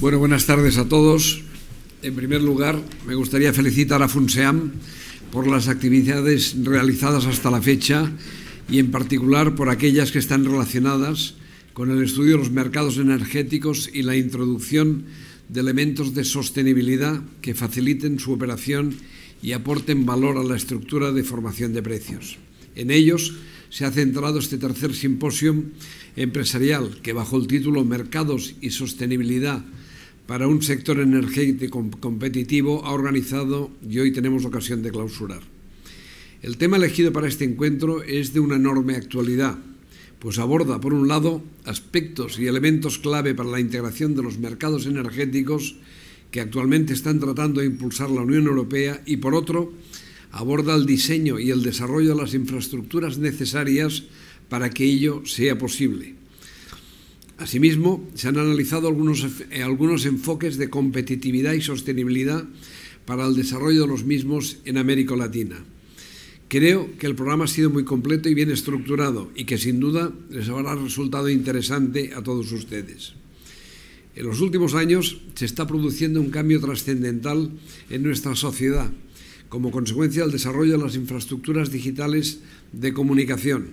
Bueno, buenas tardes a todos. En primer lugar, me gustaría felicitar a FUNSEAM por las actividades realizadas hasta la fecha y en particular por aquellas que están relacionadas con el estudio de los mercados energéticos y la introducción de elementos de sostenibilidad que faciliten su operación y aporten valor a la estructura de formación de precios. En ellos se ha centrado este tercer simposio empresarial que bajo el título Mercados y Sostenibilidad para un sector energético competitivo ha organizado y hoy tenemos ocasión de clausurar. El tema elegido para este encuentro es de una enorme actualidad, pues aborda, por un lado, aspectos y elementos clave para la integración de los mercados energéticos que actualmente están tratando de impulsar la Unión Europea y, por otro, aborda el diseño y el desarrollo de las infraestructuras necesarias para que ello sea posible. Asimismo, se han analizado algunos, eh, algunos enfoques de competitividad y sostenibilidad para el desarrollo de los mismos en América Latina. Creo que el programa ha sido muy completo y bien estructurado y que sin duda les habrá resultado interesante a todos ustedes. En los últimos años se está produciendo un cambio trascendental en nuestra sociedad como consecuencia del desarrollo de las infraestructuras digitales de comunicación,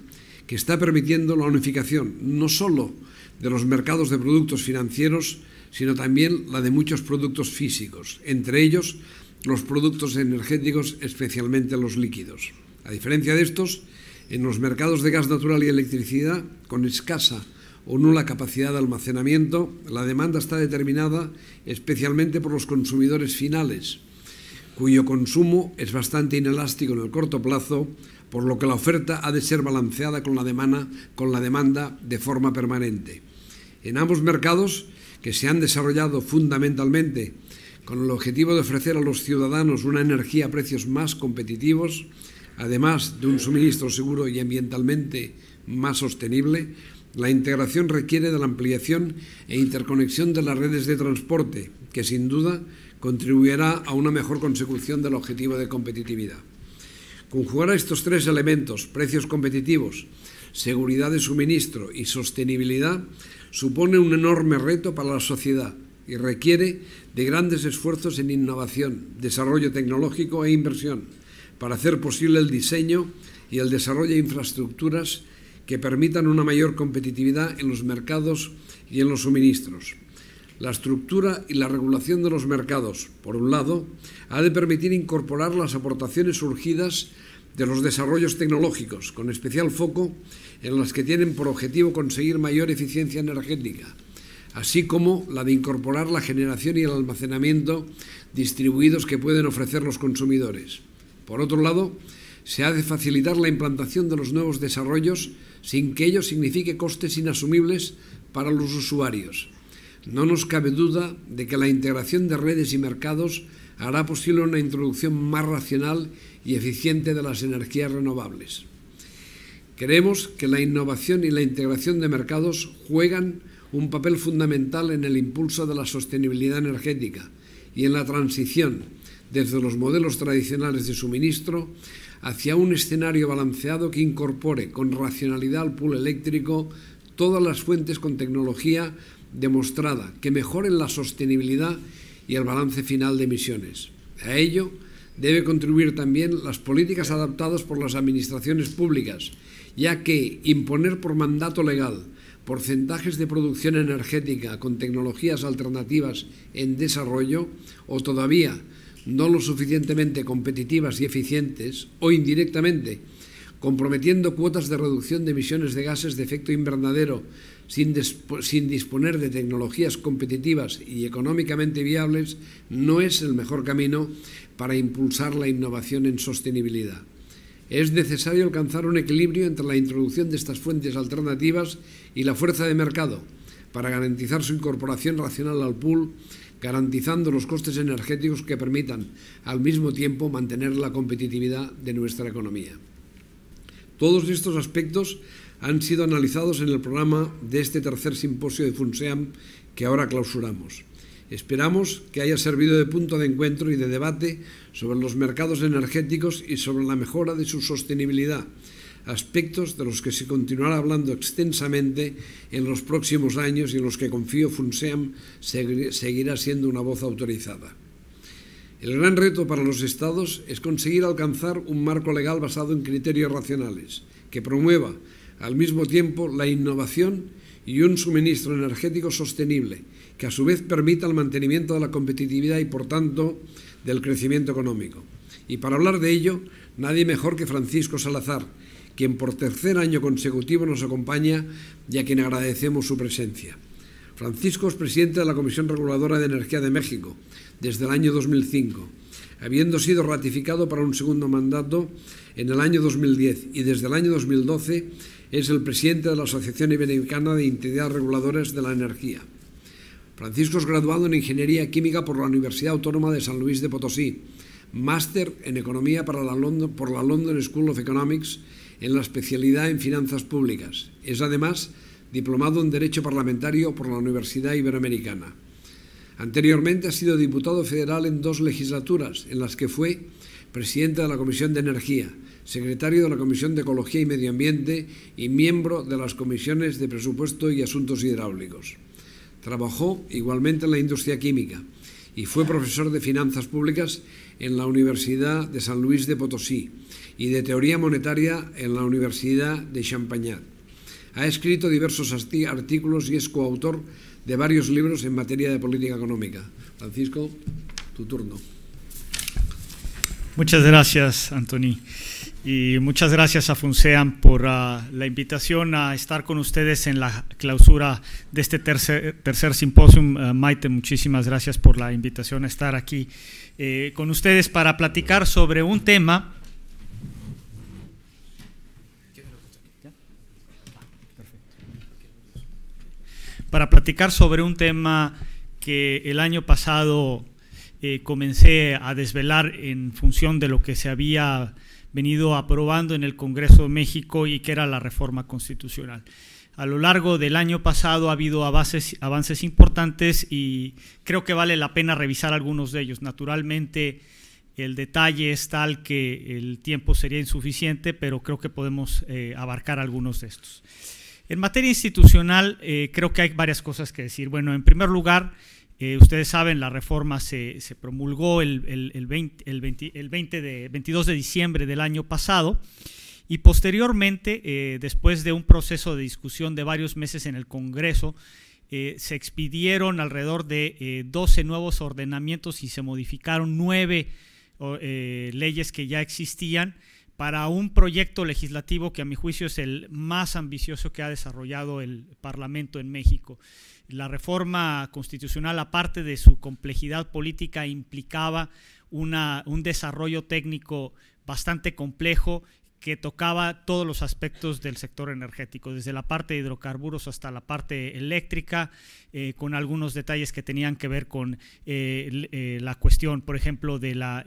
que está permitiendo la unificación no solo de los mercados de productos financieros, sino también la de muchos productos físicos, entre ellos los productos energéticos, especialmente los líquidos. A diferencia de estos, en los mercados de gas natural y electricidad, con escasa o nula capacidad de almacenamiento, la demanda está determinada especialmente por los consumidores finales, cuyo consumo es bastante inelástico en el corto plazo, por lo que la oferta ha de ser balanceada con la demanda, con la demanda de forma permanente. En ambos mercados, que se han desarrollado fundamentalmente con el objetivo de ofrecer a los ciudadanos una energía a precios más competitivos, además de un suministro seguro y ambientalmente más sostenible, la integración requiere de la ampliación e interconexión de las redes de transporte, que sin duda contribuirá a una mejor consecución del objetivo de competitividad. Conjugar estos tres elementos, precios competitivos, seguridad de suministro y sostenibilidad supone un enorme reto para la sociedad y requiere de grandes esfuerzos en innovación, desarrollo tecnológico e inversión para hacer posible el diseño y el desarrollo de infraestructuras que permitan una mayor competitividad en los mercados y en los suministros. La estructura y la regulación de los mercados, por un lado, ha de permitir incorporar las aportaciones surgidas de los desarrollos tecnológicos, con especial foco en las que tienen por objetivo conseguir mayor eficiencia energética, así como la de incorporar la generación y el almacenamiento distribuidos que pueden ofrecer los consumidores. Por otro lado, se ha de facilitar la implantación de los nuevos desarrollos sin que ello signifique costes inasumibles para los usuarios. No nos cabe duda de que la integración de redes y mercados hará posible una introducción más racional y eficiente de las energías renovables. Creemos que la innovación y la integración de mercados juegan un papel fundamental en el impulso de la sostenibilidad energética y en la transición desde los modelos tradicionales de suministro hacia un escenario balanceado que incorpore con racionalidad al pool eléctrico todas las fuentes con tecnología demostrada que mejoren la sostenibilidad y el balance final de emisiones. A ello, debe contribuir también las políticas adaptadas por las administraciones públicas, ya que imponer por mandato legal porcentajes de producción energética con tecnologías alternativas en desarrollo o todavía no lo suficientemente competitivas y eficientes o indirectamente comprometiendo cuotas de reducción de emisiones de gases de efecto invernadero sin, disponer de tecnologías competitivas y económicamente viables no es el mejor camino para impulsar la innovación en sostenibilidad. Es necesario alcanzar un equilibrio entre la introducción de estas fuentes alternativas y la fuerza de mercado para garantizar su incorporación racional al pool, garantizando los costes energéticos que permitan al mismo tiempo mantener la competitividad de nuestra economía. Todos estos aspectos han sido analizados en el programa de este tercer simposio de FUNSEAM que ahora clausuramos. Esperamos que haya servido de punto de encuentro y de debate sobre los mercados energéticos y sobre la mejora de su sostenibilidad, aspectos de los que se continuará hablando extensamente en los próximos años y en los que confío FUNSEAM seguirá siendo una voz autorizada. El gran reto para los Estados es conseguir alcanzar un marco legal basado en criterios racionales, que promueva al mismo tiempo la innovación y un suministro energético sostenible, que a su vez permita el mantenimiento de la competitividad y, por tanto, del crecimiento económico. Y para hablar de ello, nadie mejor que Francisco Salazar, quien por tercer año consecutivo nos acompaña y a quien agradecemos su presencia. Francisco es presidente de la Comisión Reguladora de Energía de México desde el año 2005, habiendo sido ratificado para un segundo mandato en el año 2010 y desde el año 2012 es el presidente de la Asociación Iberoamericana de Entidades Reguladoras de la Energía. Francisco es graduado en Ingeniería Química por la Universidad Autónoma de San Luis de Potosí, máster en Economía por la London School of Economics en la especialidad en Finanzas Públicas. Es además diplomado en Derecho Parlamentario por la Universidad Iberoamericana. Anteriormente ha sido diputado federal en dos legislaturas, en las que fue presidente de la Comisión de Energía, secretario de la Comisión de Ecología y Medio Ambiente y miembro de las comisiones de Presupuesto y Asuntos Hidráulicos. Trabajó igualmente en la industria química y fue profesor de Finanzas Públicas en la Universidad de San Luis de Potosí y de Teoría Monetaria en la Universidad de Champagnat. Ha escrito diversos artículos y es coautor de varios libros en materia de política económica. Francisco, tu turno. Muchas gracias, Anthony. Y muchas gracias a Funsean por ah, la invitación a estar con ustedes en la clausura de este tercer, tercer simposio. Ah, Maite, muchísimas gracias por la invitación a estar aquí eh, con ustedes para platicar sobre un tema. Para platicar sobre un tema que el año pasado eh, comencé a desvelar en función de lo que se había venido aprobando en el Congreso de México y que era la reforma constitucional. A lo largo del año pasado ha habido avances, importantes y creo que vale la pena revisar algunos de ellos. Naturalmente, el detalle es tal que el tiempo sería insuficiente, pero creo que podemos eh, abarcar algunos de estos. En materia institucional, eh, creo que hay varias cosas que decir. Bueno, en primer lugar, eh, ustedes saben, la reforma se, se promulgó el, de, 22 de diciembre del año pasado y posteriormente, eh, después de un proceso de discusión de varios meses en el Congreso, eh, se expidieron alrededor de 12 nuevos ordenamientos y se modificaron nueve leyes que ya existían para un proyecto legislativo que a mi juicio es el más ambicioso que ha desarrollado el Parlamento en México. La reforma constitucional, aparte de su complejidad política, implicaba un desarrollo técnico bastante complejo que tocaba todos los aspectos del sector energético, desde la parte de hidrocarburos hasta la parte eléctrica, eh, con algunos detalles que tenían que ver con eh, eh, la cuestión, por ejemplo, de la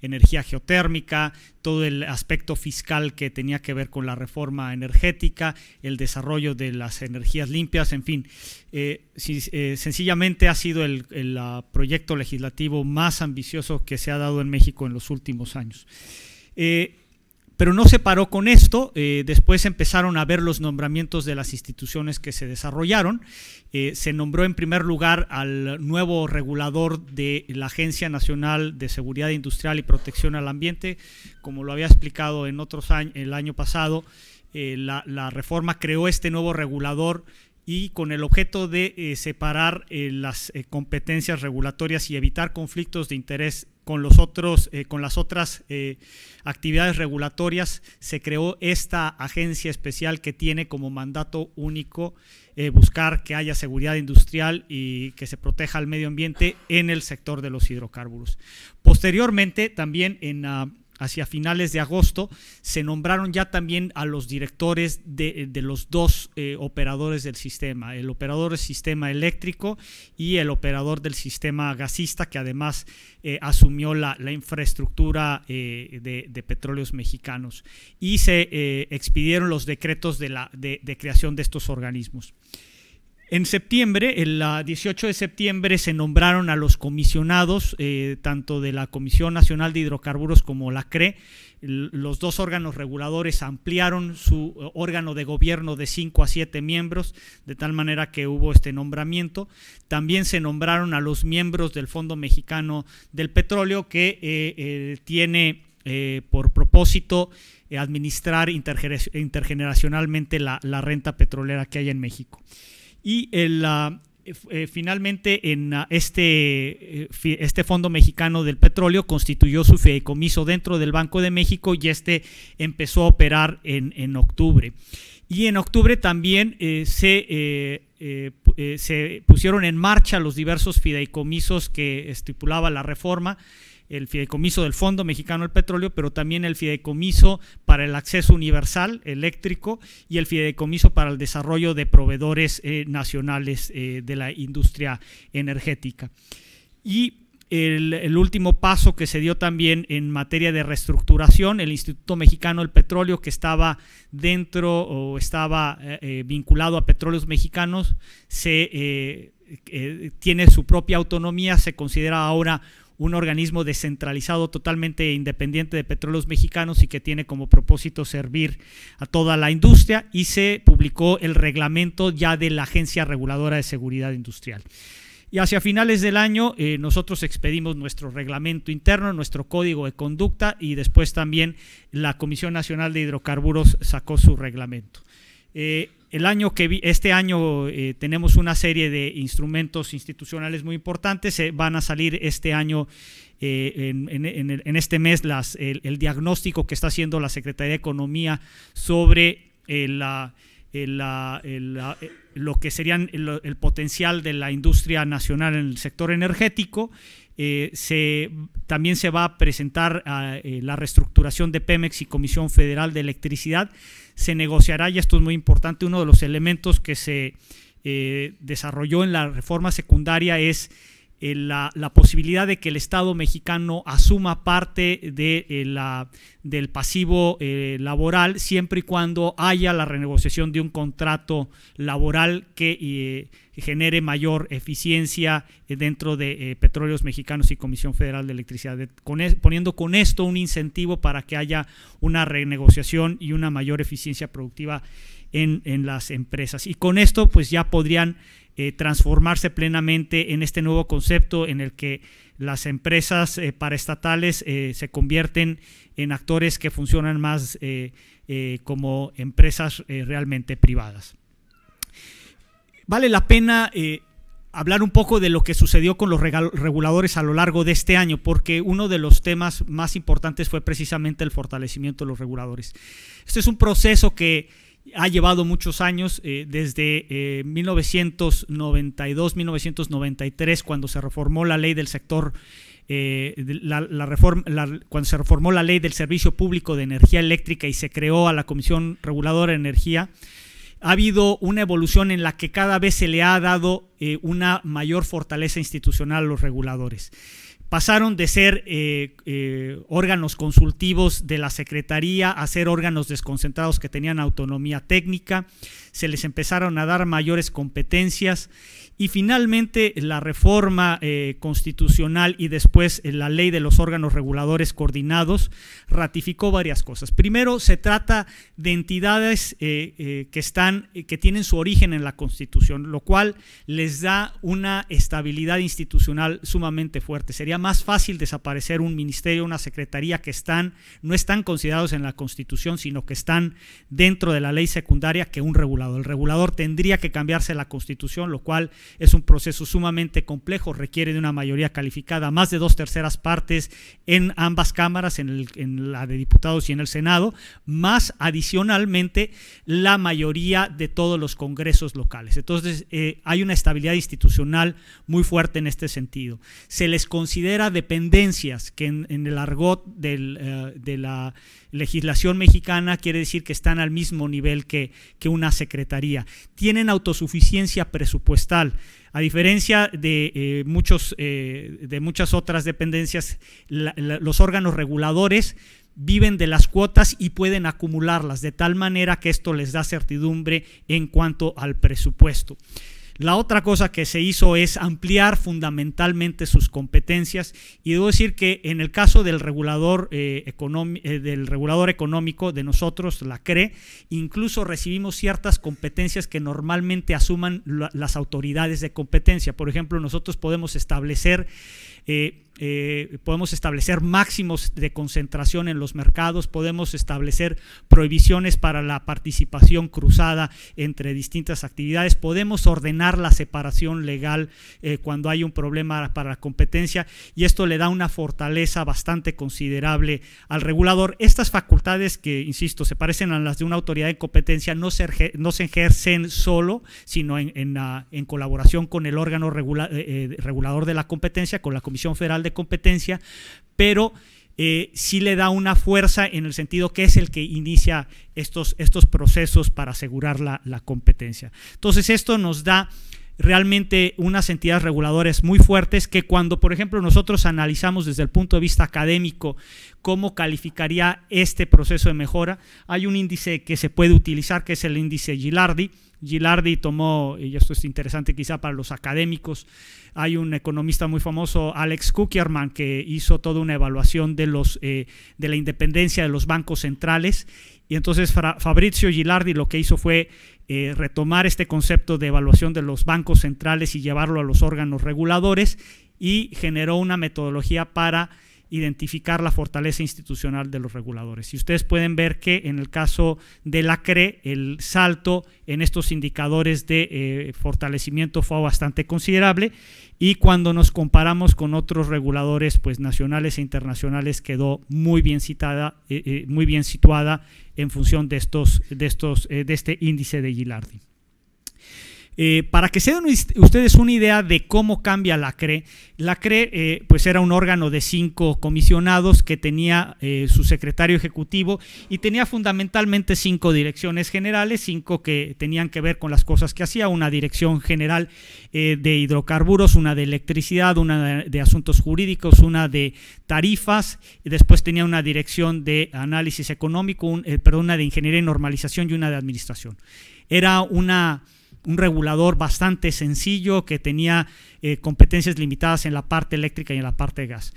energía geotérmica, todo el aspecto fiscal que tenía que ver con la reforma energética, el desarrollo de las energías limpias, en fin. Eh, eh, sencillamente ha sido el, ah, proyecto legislativo más ambicioso que se ha dado en México en los últimos años. Eh, pero no se paró con esto, eh, después empezaron a ver los nombramientos de las instituciones que se desarrollaron. Eh, se nombró en primer lugar al nuevo regulador de la Agencia Nacional de Seguridad Industrial y Protección al Ambiente, como lo había explicado en otros años, el año pasado. Eh, la, reforma creó este nuevo regulador y con el objeto de separar las competencias regulatorias y evitar conflictos de interés con, los otros, eh, con las otras eh, actividades regulatorias, se creó esta agencia especial que tiene como mandato único eh, buscar que haya seguridad industrial y que se proteja el medio ambiente en el sector de los hidrocarburos. Posteriormente, también en... la hacia finales de agosto, se nombraron ya también a los directores de, los dos eh, operadores del sistema, el operador del sistema eléctrico y el operador del sistema gasista, que además eh, asumió la, infraestructura eh, de, petróleos mexicanos. Y se expidieron los decretos de creación de estos organismos. En septiembre, el 18 de septiembre, se nombraron a los comisionados, eh, tanto de la Comisión Nacional de Hidrocarburos como la CRE. los dos órganos reguladores ampliaron su eh, órgano de gobierno de 5 a 7 miembros, de tal manera que hubo este nombramiento. También se nombraron a los miembros del Fondo Mexicano del Petróleo, que eh, tiene por propósito administrar intergeneracionalmente la renta petrolera que hay en México. Y eh, finalmente en ah, este, eh, este Fondo Mexicano del Petróleo constituyó su fideicomiso dentro del Banco de México y este empezó a operar en, octubre. Y en octubre también eh, se, se pusieron en marcha los diversos fideicomisos que estipulaba la reforma el fideicomiso del Fondo Mexicano del Petróleo, pero también el fideicomiso para el acceso universal eléctrico y el fideicomiso para el desarrollo de proveedores eh, nacionales eh, de la industria energética. Y el, último paso que se dio también en materia de reestructuración, el Instituto Mexicano del Petróleo, que estaba dentro o estaba eh, vinculado a petróleos mexicanos, tiene su propia autonomía, se considera ahora un organismo descentralizado totalmente independiente de petróleos mexicanos y que tiene como propósito servir a toda la industria y se publicó el reglamento ya de la Agencia Reguladora de Seguridad Industrial. Y hacia finales del año eh, nosotros expedimos nuestro reglamento interno, nuestro código de conducta y después también la Comisión Nacional de Hidrocarburos sacó su reglamento. Eh, año que este año eh, tenemos una serie de instrumentos institucionales muy importantes. Eh, van a salir este año, eh, en, este mes, el, diagnóstico que está haciendo la Secretaría de Economía sobre la, lo que serían el, potencial de la industria nacional en el sector energético. Se, también se va a presentar ah, la reestructuración de Pemex y Comisión Federal de Electricidad se negociará, y esto es muy importante, uno de los elementos que se eh, desarrolló en la reforma secundaria es eh, la, posibilidad de que el Estado mexicano asuma parte de, eh, la, del pasivo eh, laboral siempre y cuando haya la renegociación de un contrato laboral que genere mayor eficiencia dentro de Petróleos Mexicanos y Comisión Federal de Electricidad, poniendo con esto un incentivo para que haya una renegociación y una mayor eficiencia productiva en, en las empresas. Y con esto pues ya podrían eh, transformarse plenamente en este nuevo concepto en el que las empresas eh, paraestatales eh, se convierten en actores que funcionan más como empresas realmente privadas. Vale la pena hablar un poco de lo que sucedió con los reguladores a lo largo de este año, porque uno de los temas más importantes fue precisamente el fortalecimiento de los reguladores. Este es un proceso que ha llevado muchos años, eh, desde 1992-1993, eh, cuando se reformó la ley del sector, eh, la, reforma, cuando se reformó la ley del servicio público de energía eléctrica y se creó a la Comisión Reguladora de Energía, ha habido una evolución en la que cada vez se le ha dado una mayor fortaleza institucional a los reguladores pasaron de ser eh, eh, órganos consultivos de la Secretaría a ser órganos desconcentrados que tenían autonomía técnica, se les empezaron a dar mayores competencias y finalmente, la reforma eh, constitucional y después eh, la ley de los órganos reguladores coordinados ratificó varias cosas. Primero, se trata de entidades eh, que, están, que tienen su origen en la Constitución, lo cual les da una estabilidad institucional sumamente fuerte. Sería más fácil desaparecer un ministerio, una secretaría que están, no están considerados en la Constitución, sino que están dentro de la ley secundaria que un regulador. El regulador tendría que cambiarse la Constitución, lo cual es un proceso sumamente complejo, requiere de una mayoría calificada, más de dos terceras partes en ambas cámaras, en, la de diputados y en el Senado, más adicionalmente la mayoría de todos los congresos locales. Entonces, eh, hay una estabilidad institucional muy fuerte en este sentido. Se les considera dependencias, que en, el argot eh, de la legislación mexicana quiere decir que están al mismo nivel que una secretaría. Tienen autosuficiencia presupuestal, a diferencia de, eh, eh, de muchas otras dependencias, los órganos reguladores viven de las cuotas y pueden acumularlas, de tal manera que esto les da certidumbre en cuanto al presupuesto. La otra cosa que se hizo es ampliar fundamentalmente sus competencias y debo decir que en el caso del regulador, eh, eh, del regulador económico de nosotros, la CRE, incluso recibimos ciertas competencias que normalmente asuman las autoridades de competencia. Por ejemplo, nosotros podemos establecer... Eh, eh, podemos establecer máximos de concentración en los mercados, podemos establecer prohibiciones para la participación cruzada entre distintas actividades, podemos ordenar la separación legal eh, cuando hay un problema para la competencia y esto le da una fortaleza bastante considerable al regulador. Estas facultades que, insisto, se parecen a las de una autoridad de competencia no se, no se ejercen solo, sino en, ah, colaboración con el órgano eh, regulador de la competencia, con la Comisión Federal de competencia, pero eh, sí le da una fuerza en el sentido que es el que inicia estos, estos procesos para asegurar la, la competencia. Entonces esto nos da realmente unas entidades reguladoras muy fuertes que cuando, por ejemplo, nosotros analizamos desde el punto de vista académico cómo calificaría este proceso de mejora, hay un índice que se puede utilizar que es el índice Gilardi. Gilardi tomó, y esto es interesante quizá para los académicos, hay un economista muy famoso, Alex Kukierman, que hizo toda una evaluación de, los, eh, de la independencia de los bancos centrales y entonces Fabrizio Gilardi lo que hizo fue eh, retomar este concepto de evaluación de los bancos centrales y llevarlo a los órganos reguladores y generó una metodología para identificar la fortaleza institucional de los reguladores. Y ustedes pueden ver que en el caso de la CRE, el salto en estos indicadores de eh, fortalecimiento fue bastante considerable y cuando nos comparamos con otros reguladores pues, nacionales e internacionales quedó muy bien, citada, eh, eh, muy bien situada en función de, estos, de, estos, de este índice de Gilardi. Eh, para que se den ustedes una idea de cómo cambia la CRE, la CRE eh, pues era un órgano de cinco comisionados que tenía eh, su secretario ejecutivo y tenía fundamentalmente cinco direcciones generales, cinco que tenían que ver con las cosas que hacía, una dirección general de hidrocarburos, una de electricidad, una de asuntos jurídicos, una de tarifas, y después tenía una dirección de análisis económico, perdón, una de ingeniería y normalización y una de administración. Era una un regulador bastante sencillo que tenía eh, competencias limitadas en la parte eléctrica y en la parte de gas.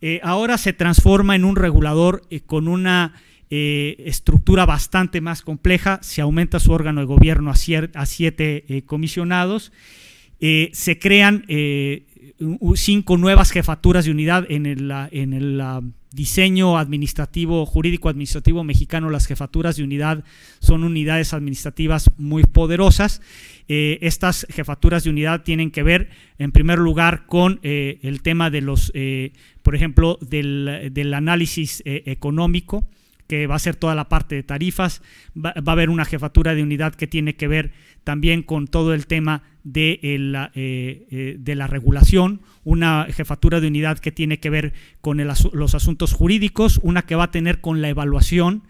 Eh, ahora se transforma en un regulador eh, con una estructura bastante más compleja, se aumenta su órgano de gobierno a, a siete comisionados, se crean cinco nuevas jefaturas de unidad en el, en el diseño administrativo, jurídico administrativo mexicano, las jefaturas de unidad son unidades administrativas muy poderosas. Eh, estas jefaturas de unidad tienen que ver, en primer lugar, con eh, el tema de los, eh, por ejemplo, del análisis económico, que va a ser toda la parte de tarifas, va, a haber una jefatura de unidad que tiene que ver también con todo el tema de, eh, la, eh, eh, de la, regulación, una jefatura de unidad que tiene que ver con los asuntos jurídicos, una que va a tener con la evaluación.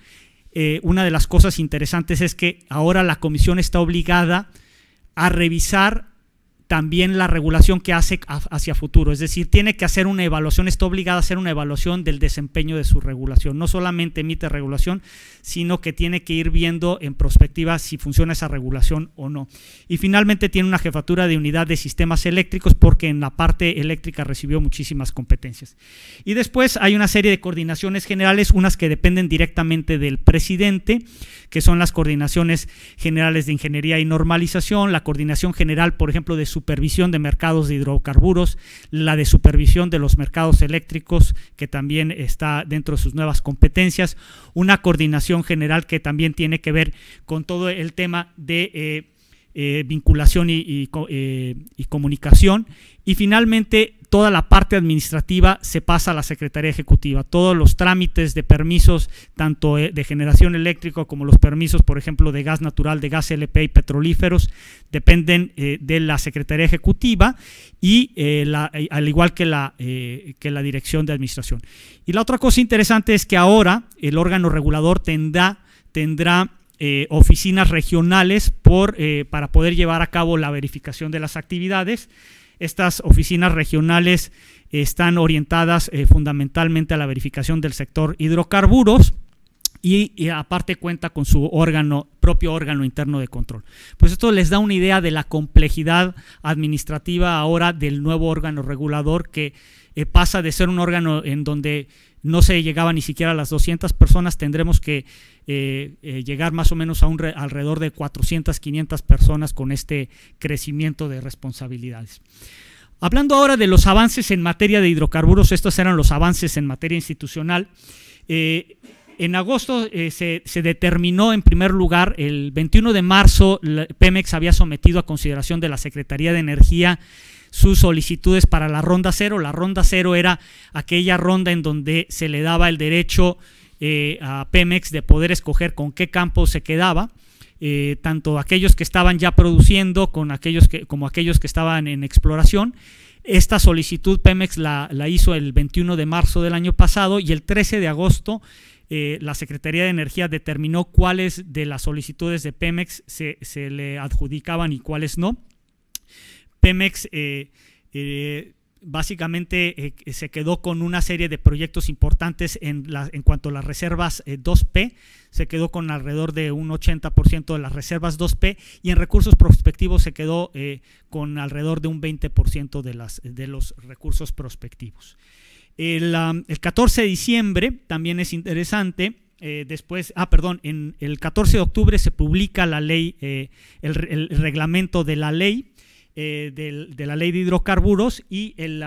una de las cosas interesantes es que ahora la comisión está obligada a revisar también la regulación que hace hacia futuro. Es decir, tiene que hacer una evaluación, está obligada a hacer una evaluación del desempeño de su regulación. No solamente emite regulación, sino que tiene que ir viendo en perspectiva si funciona esa regulación o no. Y finalmente tiene una jefatura de unidad de sistemas eléctricos porque en la parte eléctrica recibió muchísimas competencias. Y después hay una serie de coordinaciones generales, unas que dependen directamente del presidente, que son las coordinaciones generales de ingeniería y normalización, la coordinación general, por ejemplo, de su supervisión de mercados de hidrocarburos, la de supervisión de los mercados eléctricos, que también está dentro de sus nuevas competencias, una coordinación general que también tiene que ver con todo el tema de... Eh, eh, vinculación eh, y, comunicación. Y finalmente, toda la parte administrativa se pasa a la Secretaría Ejecutiva. Todos los trámites de permisos, tanto eh, de generación eléctrica como los permisos, por ejemplo, de gas natural, de gas LP y petrolíferos, dependen eh, de la Secretaría Ejecutiva y eh, al igual que la, que la Dirección de Administración. Y la otra cosa interesante es que ahora el órgano regulador tendrá, tendrá oficinas regionales para poder llevar a cabo la verificación de las actividades. Estas oficinas regionales eh, están orientadas eh, fundamentalmente a la verificación del sector hidrocarburos y, aparte cuenta con su órgano, propio órgano interno de control. Pues esto les da una idea de la complejidad administrativa ahora del nuevo órgano regulador que eh, pasa de ser un órgano en donde no se llegaba ni siquiera a las 200 personas, tendremos que eh, eh, llegar más o menos a un alrededor de 400, 500 personas con este crecimiento de responsabilidades. Hablando ahora de los avances en materia de hidrocarburos, estos eran los avances en materia institucional. Eh, en agosto se, determinó en primer lugar, el 21 de marzo, Pemex había sometido a consideración de la Secretaría de Energía sus solicitudes para la ronda cero. La ronda cero era aquella ronda en donde se le daba el derecho eh, a Pemex de poder escoger con qué campo se quedaba. Eh, tanto aquellos que estaban ya produciendo con aquellos que, como aquellos que estaban en exploración. Esta solicitud Pemex la, hizo el 21 de marzo del año pasado y el 13 de agosto eh, la Secretaría de Energía determinó cuáles de las solicitudes de Pemex se le adjudicaban y cuáles no. Pemex eh, eh, básicamente eh, se quedó con una serie de proyectos importantes en, cuanto a las reservas 2P, se quedó con alrededor de un 80% de las reservas 2P y en recursos prospectivos se quedó con alrededor de un 20% de, los recursos prospectivos. El, 14 ah, de diciembre también es interesante. después, ah, perdón, en el 14 de octubre se publica la ley, el, reglamento de la ley eh, de, la ley de hidrocarburos y el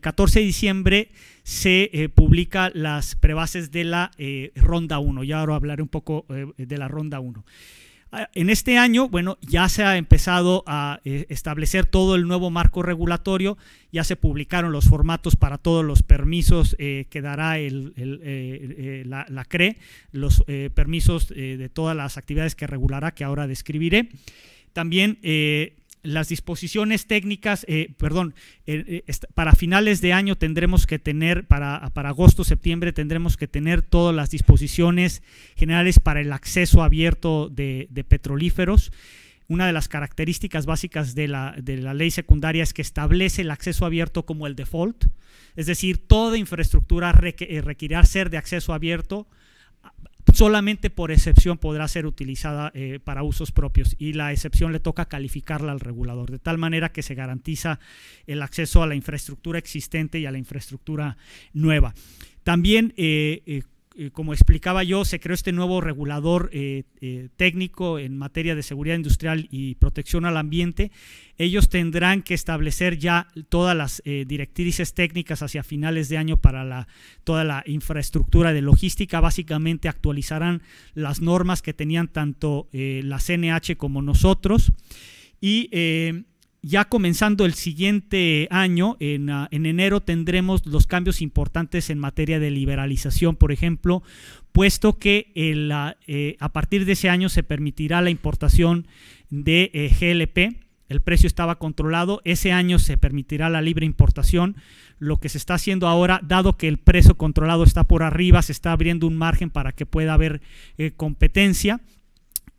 14 de diciembre se eh, publica las prebases de la eh, ronda 1. Ya ahora hablaré un poco de la ronda 1. Ah, en este año, bueno, ya se ha empezado a establecer todo el nuevo marco regulatorio, ya se publicaron los formatos para todos los permisos que dará el, la, CRE, los permisos de todas las actividades que regulará, que ahora describiré. También las disposiciones técnicas, eh, perdón, eh, eh, para finales de año tendremos que tener, para, agosto, septiembre, tendremos que tener todas las disposiciones generales para el acceso abierto de, petrolíferos. Una de las características básicas de la, de la, ley secundaria es que establece el acceso abierto como el default, es decir, toda infraestructura requerirá ser de acceso abierto solamente por excepción podrá ser utilizada eh, para usos propios y la excepción le toca calificarla al regulador, de tal manera que se garantiza el acceso a la infraestructura existente y a la infraestructura nueva. También eh, eh como explicaba yo, se creó este nuevo regulador eh, eh, técnico en materia de seguridad industrial y protección al ambiente. Ellos tendrán que establecer ya todas las eh, directrices técnicas hacia finales de año para toda la infraestructura de logística. Básicamente actualizarán las normas que tenían tanto la CNH como nosotros. Y ya comenzando el siguiente año, ah, en, enero, tendremos los cambios importantes en materia de liberalización, por ejemplo, puesto que ah, eh, a partir de ese año se permitirá la importación de eh, GLP. El precio estaba controlado, ese año se permitirá la libre importación. Lo que se está haciendo ahora, dado que el precio controlado está por arriba, se está abriendo un margen para que pueda haber eh, competencia.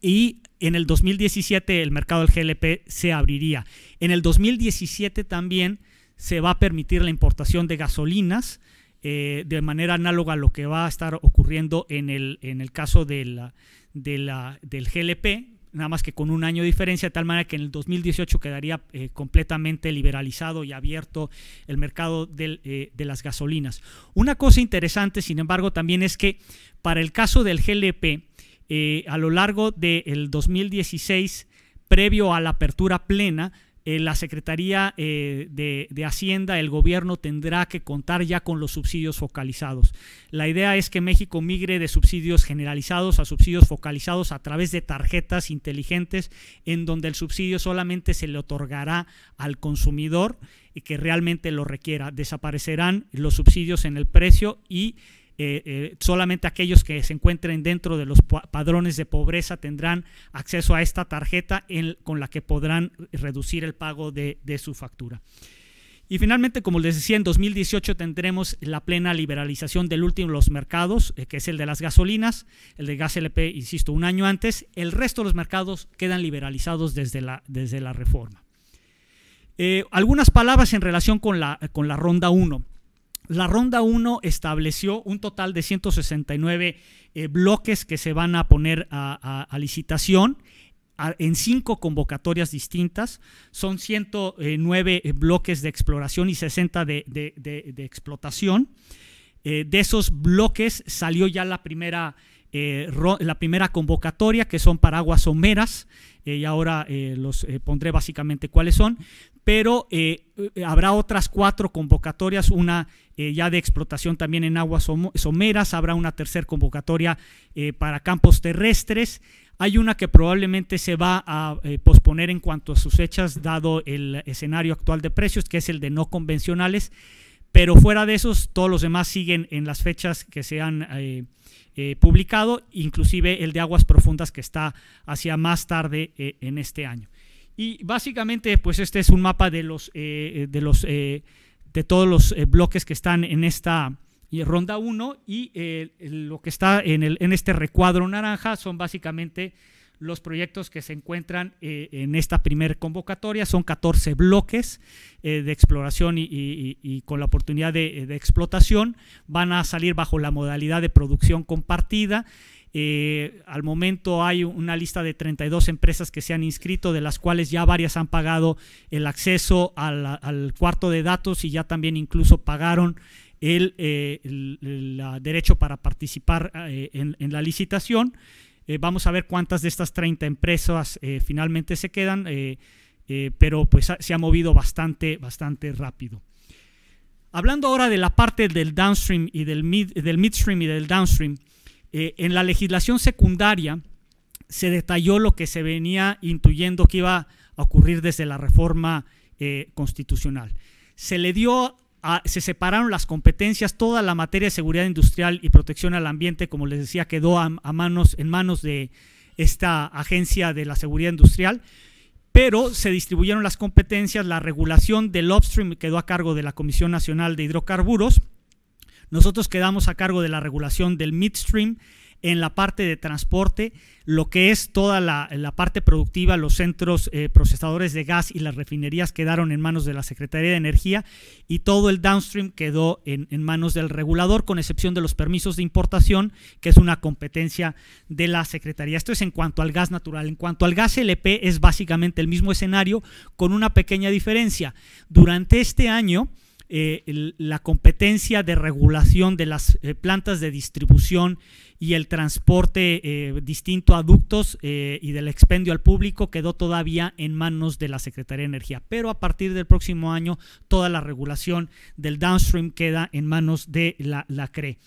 Y en el 2017 el mercado del GLP se abriría. En el 2017 también se va a permitir la importación de gasolinas eh, de manera análoga a lo que va a estar ocurriendo en el, en el caso de de la, del GLP, nada más que con un año de diferencia, de tal manera que en el 2018 quedaría eh, completamente liberalizado y abierto el mercado eh, de las gasolinas. Una cosa interesante, sin embargo, también es que para el caso del GLP, eh, a lo largo del 2016, previo a la apertura plena, eh, la Secretaría eh, de, Hacienda, el gobierno tendrá que contar ya con los subsidios focalizados. La idea es que México migre de subsidios generalizados a subsidios focalizados a través de tarjetas inteligentes en donde el subsidio solamente se le otorgará al consumidor y que realmente lo requiera. Desaparecerán los subsidios en el precio y eh, eh, solamente aquellos que se encuentren dentro de los padrones de pobreza tendrán acceso a esta tarjeta con la que podrán reducir el pago de, su factura. Y finalmente, como les decía, en 2018 tendremos la plena liberalización del último de los mercados, eh, que es el de las gasolinas, el de gas LP, insisto, un año antes. El resto de los mercados quedan liberalizados desde la, reforma. algunas palabras en relación con la, con la ronda 1. La ronda 1 estableció un total de 169 eh, bloques que se van a poner a, licitación en cinco convocatorias distintas. Son 109 eh, bloques de exploración y 60 de, explotación. Eh, de esos bloques salió ya la primera, la primera convocatoria, que son paraguas someras, y ahora los pondré básicamente cuáles son pero eh, eh, habrá otras cuatro convocatorias, una eh, ya de explotación también en aguas someras, habrá una tercera convocatoria para campos terrestres, hay una que probablemente se va a posponer en cuanto a sus fechas, dado el escenario actual de precios, que es el de no convencionales, pero fuera de esos, todos los demás siguen en las fechas que se han publicado, inclusive el de aguas profundas que está hacia más tarde en este año. Y básicamente, pues este es un mapa de los, eh, eh, de los, eh, de todos los bloques que están en esta ronda 1 y lo que está en, el, en este recuadro naranja son básicamente los proyectos que se encuentran en esta primer convocatoria. Son 14 bloques de exploración y, con la oportunidad de, explotación. Van a salir bajo la modalidad de producción compartida. Eh, al momento hay una lista de 32 empresas que se han inscrito, de las cuales ya varias han pagado el acceso al, cuarto de datos y ya también incluso pagaron el, eh, derecho para participar eh, en, la licitación. vamos a ver cuántas de estas 30 empresas finalmente se quedan, pero pues se ha movido bastante, bastante rápido. Hablando ahora de la parte del downstream y del, del midstream y del downstream, eh, en la legislación secundaria se detalló lo que se venía intuyendo que iba a ocurrir desde la reforma eh, constitucional. Se le dio se separaron las competencias, toda la materia de seguridad industrial y protección al ambiente, como les decía, quedó a manos, en manos de esta agencia de la seguridad industrial, pero se distribuyeron las competencias, la regulación del upstream quedó a cargo de la Comisión Nacional de Hidrocarburos, nosotros quedamos a cargo de la regulación del midstream en la parte de transporte, lo que es toda la, parte productiva, los centros eh, procesadores de gas y las refinerías quedaron en manos de la Secretaría de Energía y todo el downstream quedó en, en, manos del regulador, con excepción de los permisos de importación, que es una competencia de la Secretaría. Esto es en cuanto al gas natural. En cuanto al gas LP es básicamente el mismo escenario, con una pequeña diferencia. Durante este año, eh, la competencia de regulación de las eh, plantas de distribución y el transporte eh, distinto a ductos y del expendio al público quedó todavía en manos de la Secretaría de Energía. Pero a partir del próximo año, toda la regulación del downstream queda en manos de la, la CRE.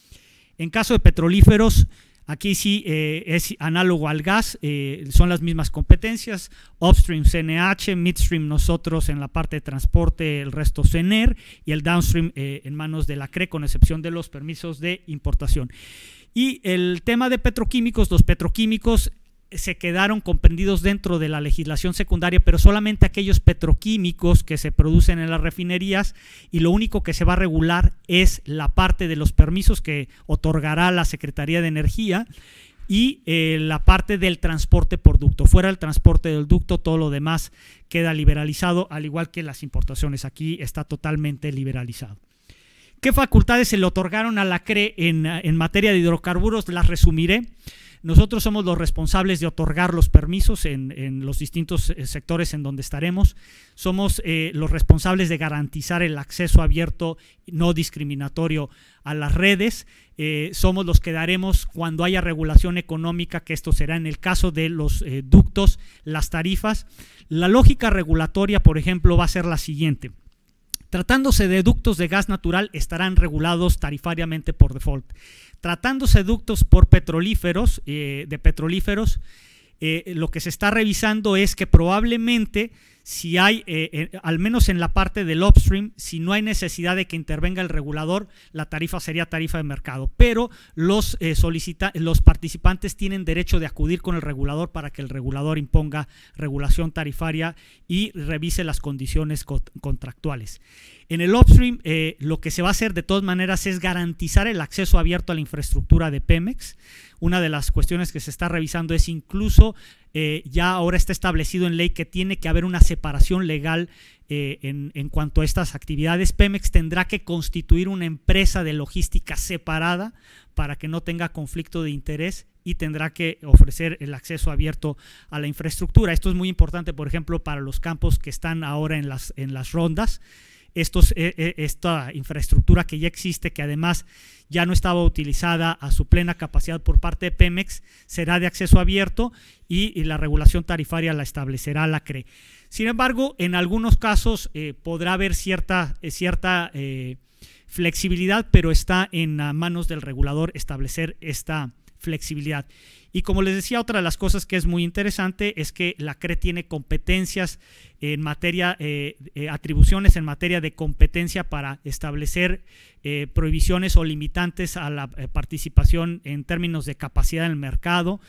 En caso de petrolíferos, Aquí sí eh, es análogo al gas, eh, son las mismas competencias, upstream CNH, midstream nosotros en la parte de transporte, el resto CNER y el downstream eh, en manos de la CRE con excepción de los permisos de importación. Y el tema de petroquímicos, los petroquímicos se quedaron comprendidos dentro de la legislación secundaria, pero solamente aquellos petroquímicos que se producen en las refinerías y lo único que se va a regular es la parte de los permisos que otorgará la Secretaría de Energía y eh, la parte del transporte por ducto. Fuera el transporte del ducto, todo lo demás queda liberalizado, al igual que las importaciones. Aquí está totalmente liberalizado. ¿Qué facultades se le otorgaron a la CRE en, en materia de hidrocarburos? Las resumiré. Nosotros somos los responsables de otorgar los permisos en, los distintos eh, sectores en donde estaremos. Somos eh, los responsables de garantizar el acceso abierto, no discriminatorio a las redes. Eh, somos los que daremos cuando haya regulación económica, que esto será en el caso de los ductos, las tarifas. La lógica regulatoria, por ejemplo, va a ser la siguiente. Tratándose de ductos de gas natural, estarán regulados tarifariamente por default tratando seductos por petrolíferos, eh, de petrolíferos, eh, lo que se está revisando es que probablemente si hay, eh, eh, al menos en la parte del upstream, si no hay necesidad de que intervenga el regulador, la tarifa sería tarifa de mercado. Pero los, los participantes tienen derecho de acudir con el regulador para que el regulador imponga regulación tarifaria y revise las condiciones contractuales. En el upstream, lo que se va a hacer de todas maneras es garantizar el acceso abierto a la infraestructura de Pemex una de las cuestiones que se está revisando es incluso eh, ya ahora está establecido en ley que tiene que haber una separación legal eh, en, cuanto a estas actividades. Pemex tendrá que constituir una empresa de logística separada para que no tenga conflicto de interés y tendrá que ofrecer el acceso abierto a la infraestructura. Esto es muy importante, por ejemplo, para los campos que están ahora en las rondas. Eh, eh, esta infraestructura que ya existe, que además ya no estaba utilizada a su plena capacidad por parte de Pemex, será de acceso abierto y, la regulación tarifaria la establecerá la CRE. Sin embargo, en algunos casos eh, podrá haber cierta, cierta flexibilidad, pero está en manos del regulador establecer esta flexibilidad. Y como les decía, otra de las cosas que es muy interesante es que la CRE tiene competencias en materia, eh, eh, atribuciones en materia de competencia para establecer eh, prohibiciones o limitantes a la participación en términos de capacidad en el mercado.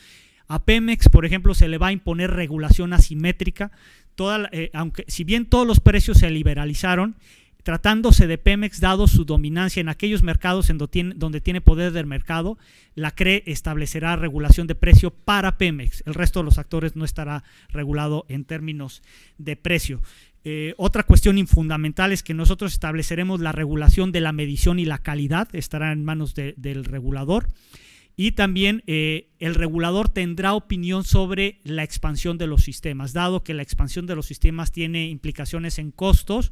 A Pemex, por ejemplo, se le va a imponer regulación asimétrica. Toda, aunque, si bien todos los precios se liberalizaron, tratándose de Pemex, dado su dominancia en aquellos mercados donde tiene, poder del mercado, la CRE establecerá regulación de precio para Pemex. El resto de los actores no estará regulado en términos de precio. Eh, otra cuestión fundamental es que nosotros estableceremos la regulación de la medición y la calidad, estará en manos del regulador. Y también eh, el regulador tendrá opinión sobre la expansión de los sistemas, dado que la expansión de los sistemas tiene implicaciones en costos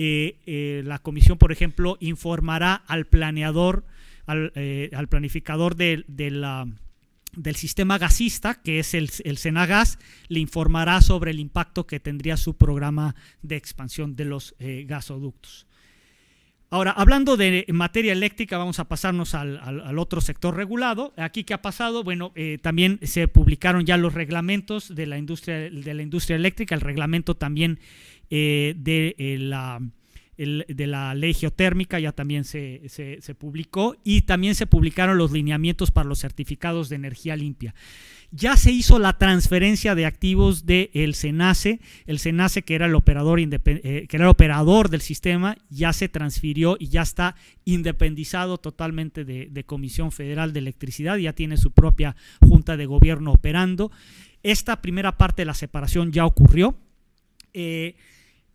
eh, eh, la comisión, por ejemplo, informará al planeador, al, eh, planificador del sistema gasista, que es el, el Senagas, le informará sobre el impacto que tendría su programa de expansión de los gasoductos. Ahora, hablando de materia eléctrica, vamos a pasarnos al, otro sector regulado. Aquí, ¿qué ha pasado? Bueno, también se publicaron ya los reglamentos de la industria, de la industria eléctrica. El reglamento también eh, de, eh, la, de, la, ley geotérmica, ya también se, publicó, y también se publicaron los lineamientos para los certificados de energía limpia ya se hizo la transferencia de activos del el SENACE, el SENACE que era el, operador eh, que era operador del sistema, ya se transfirió y ya está independizado totalmente de, Comisión Federal de Electricidad, ya tiene su propia junta de gobierno operando. Esta primera parte de la separación ya ocurrió.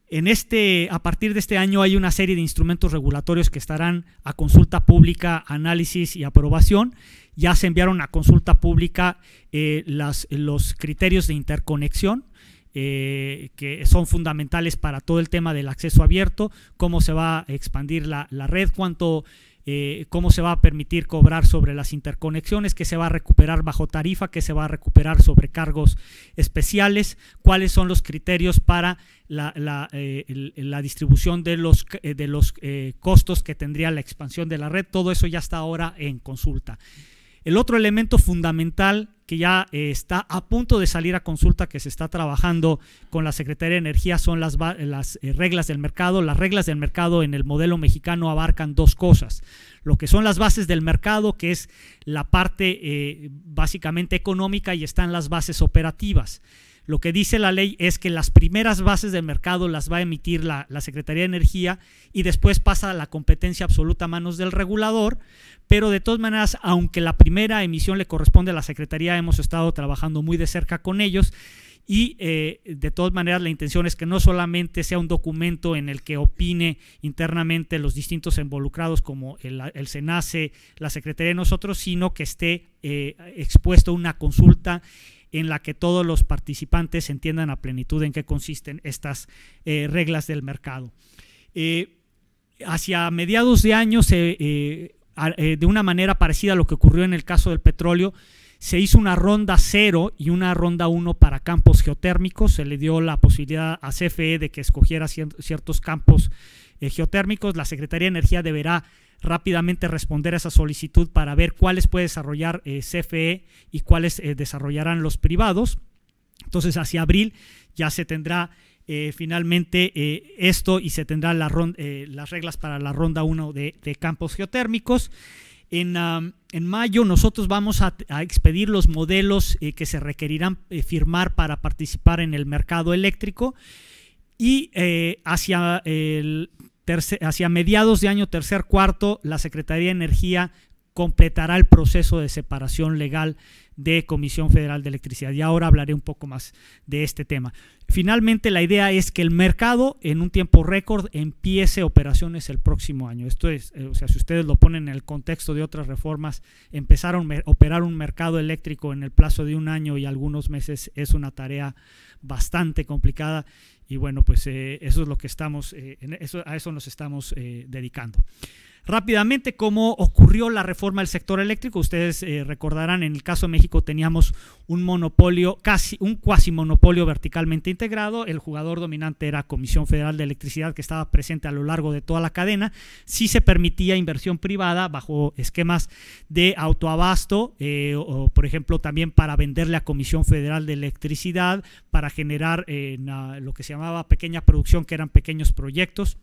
En este, a partir de este año hay una serie de instrumentos regulatorios que estarán a consulta pública, análisis y aprobación. Ya se enviaron a consulta pública eh, los criterios de interconexión. Eh, que son fundamentales para todo el tema del acceso abierto, cómo se va a expandir la, la red, cuánto eh, cómo se va a permitir cobrar sobre las interconexiones, qué se va a recuperar bajo tarifa, qué se va a recuperar sobre cargos especiales, cuáles son los criterios para la, eh, distribución de los eh, costos que tendría la expansión de la red. Todo eso ya está ahora en consulta. El otro elemento fundamental que ya eh, está a punto de salir a consulta, que se está trabajando con la Secretaría de Energía, son las, las eh, reglas del mercado. Las reglas del mercado en el modelo mexicano abarcan dos cosas. Lo que son las bases del mercado, que es la parte eh, básicamente económica, y están las bases operativas. Lo que dice la ley es que las primeras bases de mercado las va a emitir la, Secretaría de Energía y después pasa la competencia absoluta a manos del regulador, pero de todas maneras, aunque la primera emisión le corresponde a la Secretaría, hemos estado trabajando muy de cerca con ellos. Y eh, de todas maneras la intención es que no solamente sea un documento en el que opine internamente los distintos involucrados como el, SENACE, la Secretaría de nosotros, sino que esté eh, expuesto expuesto una consulta en la que todos los participantes entiendan a plenitud en qué consisten estas eh, reglas del mercado. Eh, hacia mediados de año, eh, de una manera parecida a lo que ocurrió en el caso del petróleo, se hizo una ronda cero y una ronda uno para campos geotérmicos. Se le dio la posibilidad a CFE de que escogiera ciertos campos geotérmicos. La Secretaría de Energía deberá rápidamente responder a esa solicitud para ver cuáles puede desarrollar eh, CFE y cuáles eh, desarrollarán los privados. Entonces, hacia abril ya se tendrá eh, finalmente esto y se tendrá la las reglas para la ronda 1 de, campos geotérmicos. En, en, mayo nosotros vamos a expedir los modelos que se requerirán firmar para participar en el mercado eléctrico y hacia el hacia mediados de año tercer cuarto, la Secretaría de Energía completará el proceso de separación legal de Comisión Federal de Electricidad. Y ahora hablaré un poco más de este tema. Finalmente, la idea es que el mercado en un tiempo récord empiece operaciones el próximo año. Esto es, eh, o sea, si ustedes lo ponen en el contexto de otras reformas, empezar a operar un mercado eléctrico en el plazo de un año y algunos meses es una tarea bastante complicada y bueno, pues eh, eso es lo que estamos, eh, a eso nos estamos eh, dedicando. Rápidamente, cómo ocurrió la reforma del sector eléctrico. Ustedes eh, recordarán, en el caso de México teníamos un monopolio, casi un cuasi monopolio verticalmente integrado. El jugador dominante era Comisión Federal de Electricidad, que estaba presente a lo largo de toda la cadena. Sí se permitía inversión privada bajo esquemas de autoabasto, eh, por ejemplo, también para venderle a Comisión Federal de Electricidad, para generar eh, lo que se llamaba pequeña producción, que eran pequeños proyectos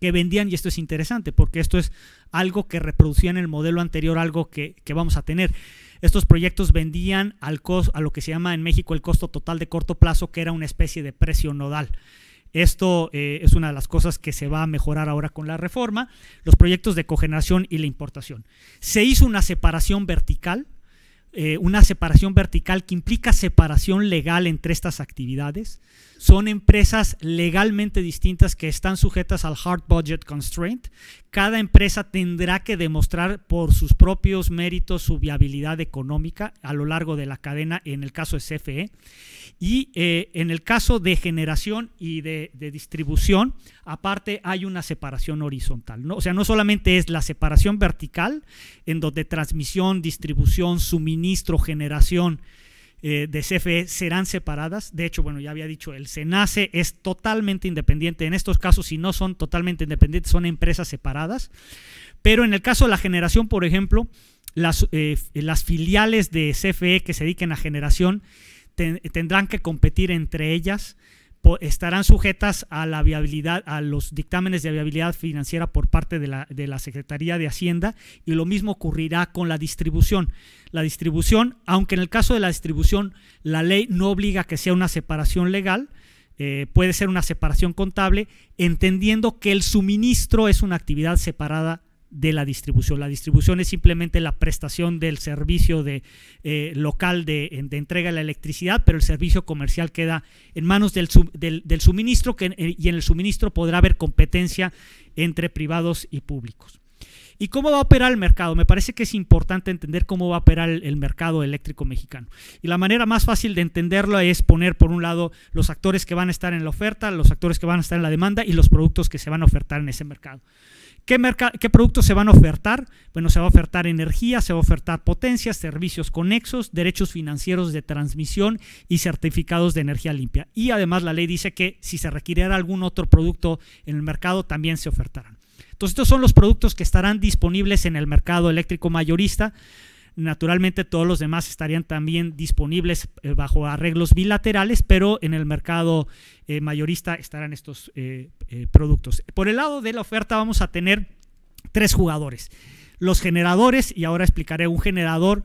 que vendían, y esto es interesante, porque esto es algo que reproducía en el modelo anterior, algo que, vamos a tener. Estos proyectos vendían al a lo que se llama en México el costo total de corto plazo, que era una especie de precio nodal. Esto eh, es una de las cosas que se va a mejorar ahora con la reforma, los proyectos de cogeneración y la importación. Se hizo una separación vertical, eh, una separación vertical que implica separación legal entre estas actividades. Son empresas legalmente distintas que están sujetas al hard budget constraint. Cada empresa tendrá que demostrar por sus propios méritos su viabilidad económica a lo largo de la cadena, en el caso de CFE. Y eh, en el caso de generación y de, distribución, aparte hay una separación horizontal. O sea, no solamente es la separación vertical, en donde transmisión, distribución, suministro, generación, eh, de CFE serán separadas. De hecho, bueno, ya había dicho, el SENACE es totalmente independiente. En estos casos, si no son totalmente independientes, son empresas separadas. Pero en el caso de la generación, por ejemplo, las, eh, las filiales de CFE que se dediquen a generación tendrán que competir entre ellas estarán sujetas a la viabilidad, a los dictámenes de viabilidad financiera por parte de la, de la, Secretaría de Hacienda y lo mismo ocurrirá con la distribución. La distribución, aunque en el caso de la distribución la ley no obliga a que sea una separación legal, eh, puede ser una separación contable, entendiendo que el suministro es una actividad separada de la distribución. La distribución es simplemente la prestación del servicio de, eh, local de, entrega de la electricidad, pero el servicio comercial queda en manos del, suministro eh, y en el suministro podrá haber competencia entre privados y públicos. ¿Y cómo va a operar el mercado? Me parece que es importante entender cómo va a operar el, mercado eléctrico mexicano. Y la manera más fácil de entenderlo es poner, por un lado, los actores que van a estar en la oferta, los actores que van a estar en la demanda y los productos que se van a ofertar en ese mercado. ¿Qué, productos se van a ofertar? Bueno, se va a ofertar energía, se va a ofertar potencias, servicios conexos, derechos financieros de transmisión y certificados de energía limpia. Y además la ley dice que si se requiriera algún otro producto en el mercado, también se ofertarán. Entonces, estos son los productos que estarán disponibles en el mercado eléctrico mayorista. Naturalmente todos los demás estarían también disponibles eh, bajo arreglos bilaterales, pero en el mercado eh, mayorista estarán estos eh, productos. Por el lado de la oferta vamos a tener tres jugadores. Los generadores, y ahora explicaré un generador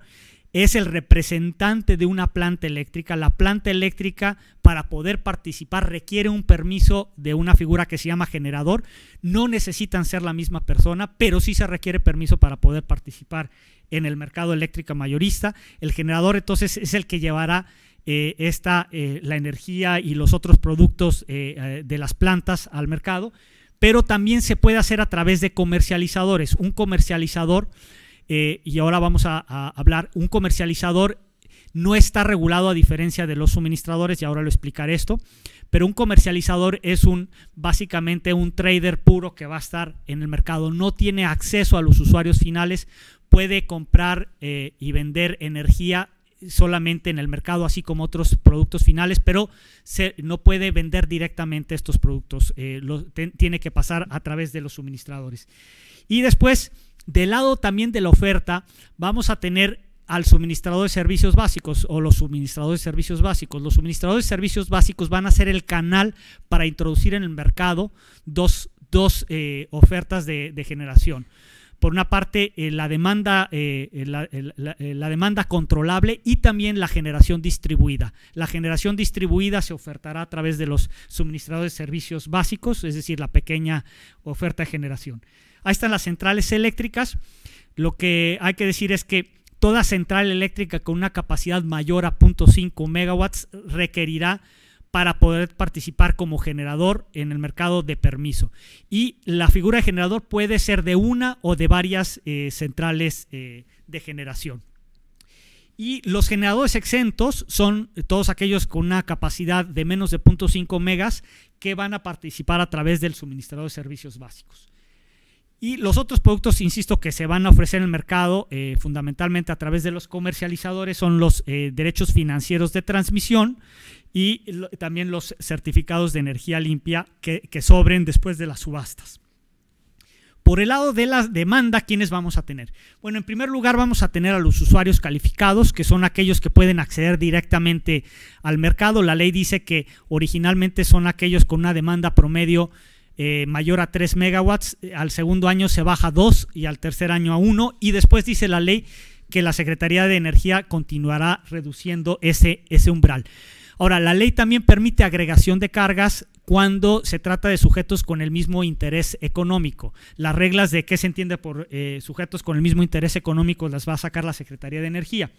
es el representante de una planta eléctrica. La planta eléctrica para poder participar requiere un permiso de una figura que se llama generador. No necesitan ser la misma persona, pero sí se requiere permiso para poder participar en el mercado eléctrica mayorista. El generador entonces es el que llevará eh, esta, eh, la energía y los otros productos eh, de las plantas al mercado, pero también se puede hacer a través de comercializadores. Un comercializador eh, y ahora vamos a, hablar, un comercializador no está regulado a diferencia de los suministradores, y ahora lo explicaré esto, pero un comercializador es un básicamente un trader puro que va a estar en el mercado, no tiene acceso a los usuarios finales, puede comprar eh, y vender energía solamente en el mercado, así como otros productos finales, pero no puede vender directamente estos productos, eh, tiene que pasar a través de los suministradores. Y después del lado también de la oferta, vamos a tener al suministrador de servicios básicos o los suministradores de servicios básicos. Los suministradores de servicios básicos van a ser el canal para introducir en el mercado dos, eh, ofertas de, generación. Por una parte, eh, la, demanda, eh, la demanda controlable y también la generación distribuida. La generación distribuida se ofertará a través de los suministradores de servicios básicos, es decir, la pequeña oferta de generación. Ahí están las centrales eléctricas. Lo que hay que decir es que toda central eléctrica con una capacidad mayor a 0.5 megawatts requerirá para poder participar como generador en el mercado de permiso. Y la figura de generador puede ser de una o de varias eh, centrales eh, de generación. Y los generadores exentos son todos aquellos con una capacidad de menos de 0.5 megas que van a participar a través del suministrador de servicios básicos. Y los otros productos, insisto, que se van a ofrecer en el mercado eh, fundamentalmente a través de los comercializadores son los eh, derechos financieros de transmisión y también los certificados de energía limpia que, que, sobren después de las subastas. Por el lado de la demanda, ¿quiénes vamos a tener? Bueno, en primer lugar vamos a tener a los usuarios calificados, que son aquellos que pueden acceder directamente al mercado. La ley dice que originalmente son aquellos con una demanda promedio eh, mayor a 3 megawatts, eh, al segundo año se baja a 2 y al tercer año a 1 y después dice la ley que la Secretaría de Energía continuará reduciendo ese, ese umbral. Ahora, la ley también permite agregación de cargas cuando se trata de sujetos con el mismo interés económico. Las reglas de qué se entiende por eh, sujetos con el mismo interés económico las va a sacar la Secretaría de Energía.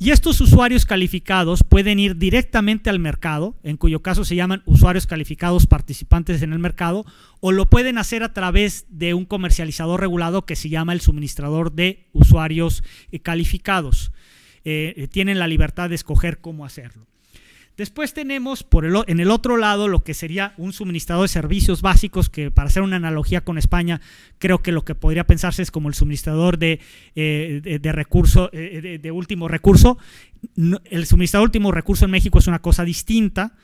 Y estos usuarios calificados pueden ir directamente al mercado, en cuyo caso se llaman usuarios calificados participantes en el mercado, o lo pueden hacer a través de un comercializador regulado que se llama el suministrador de usuarios eh, calificados. Eh, eh, tienen la libertad de escoger cómo hacerlo. Después tenemos en el otro lado lo que sería un suministrador de servicios básicos, que para hacer una analogía con España, creo que lo que podría pensarse es como el suministrador de, eh, eh, eh, de, último recurso. el suministrador de último recurso en México es una cosa distinta,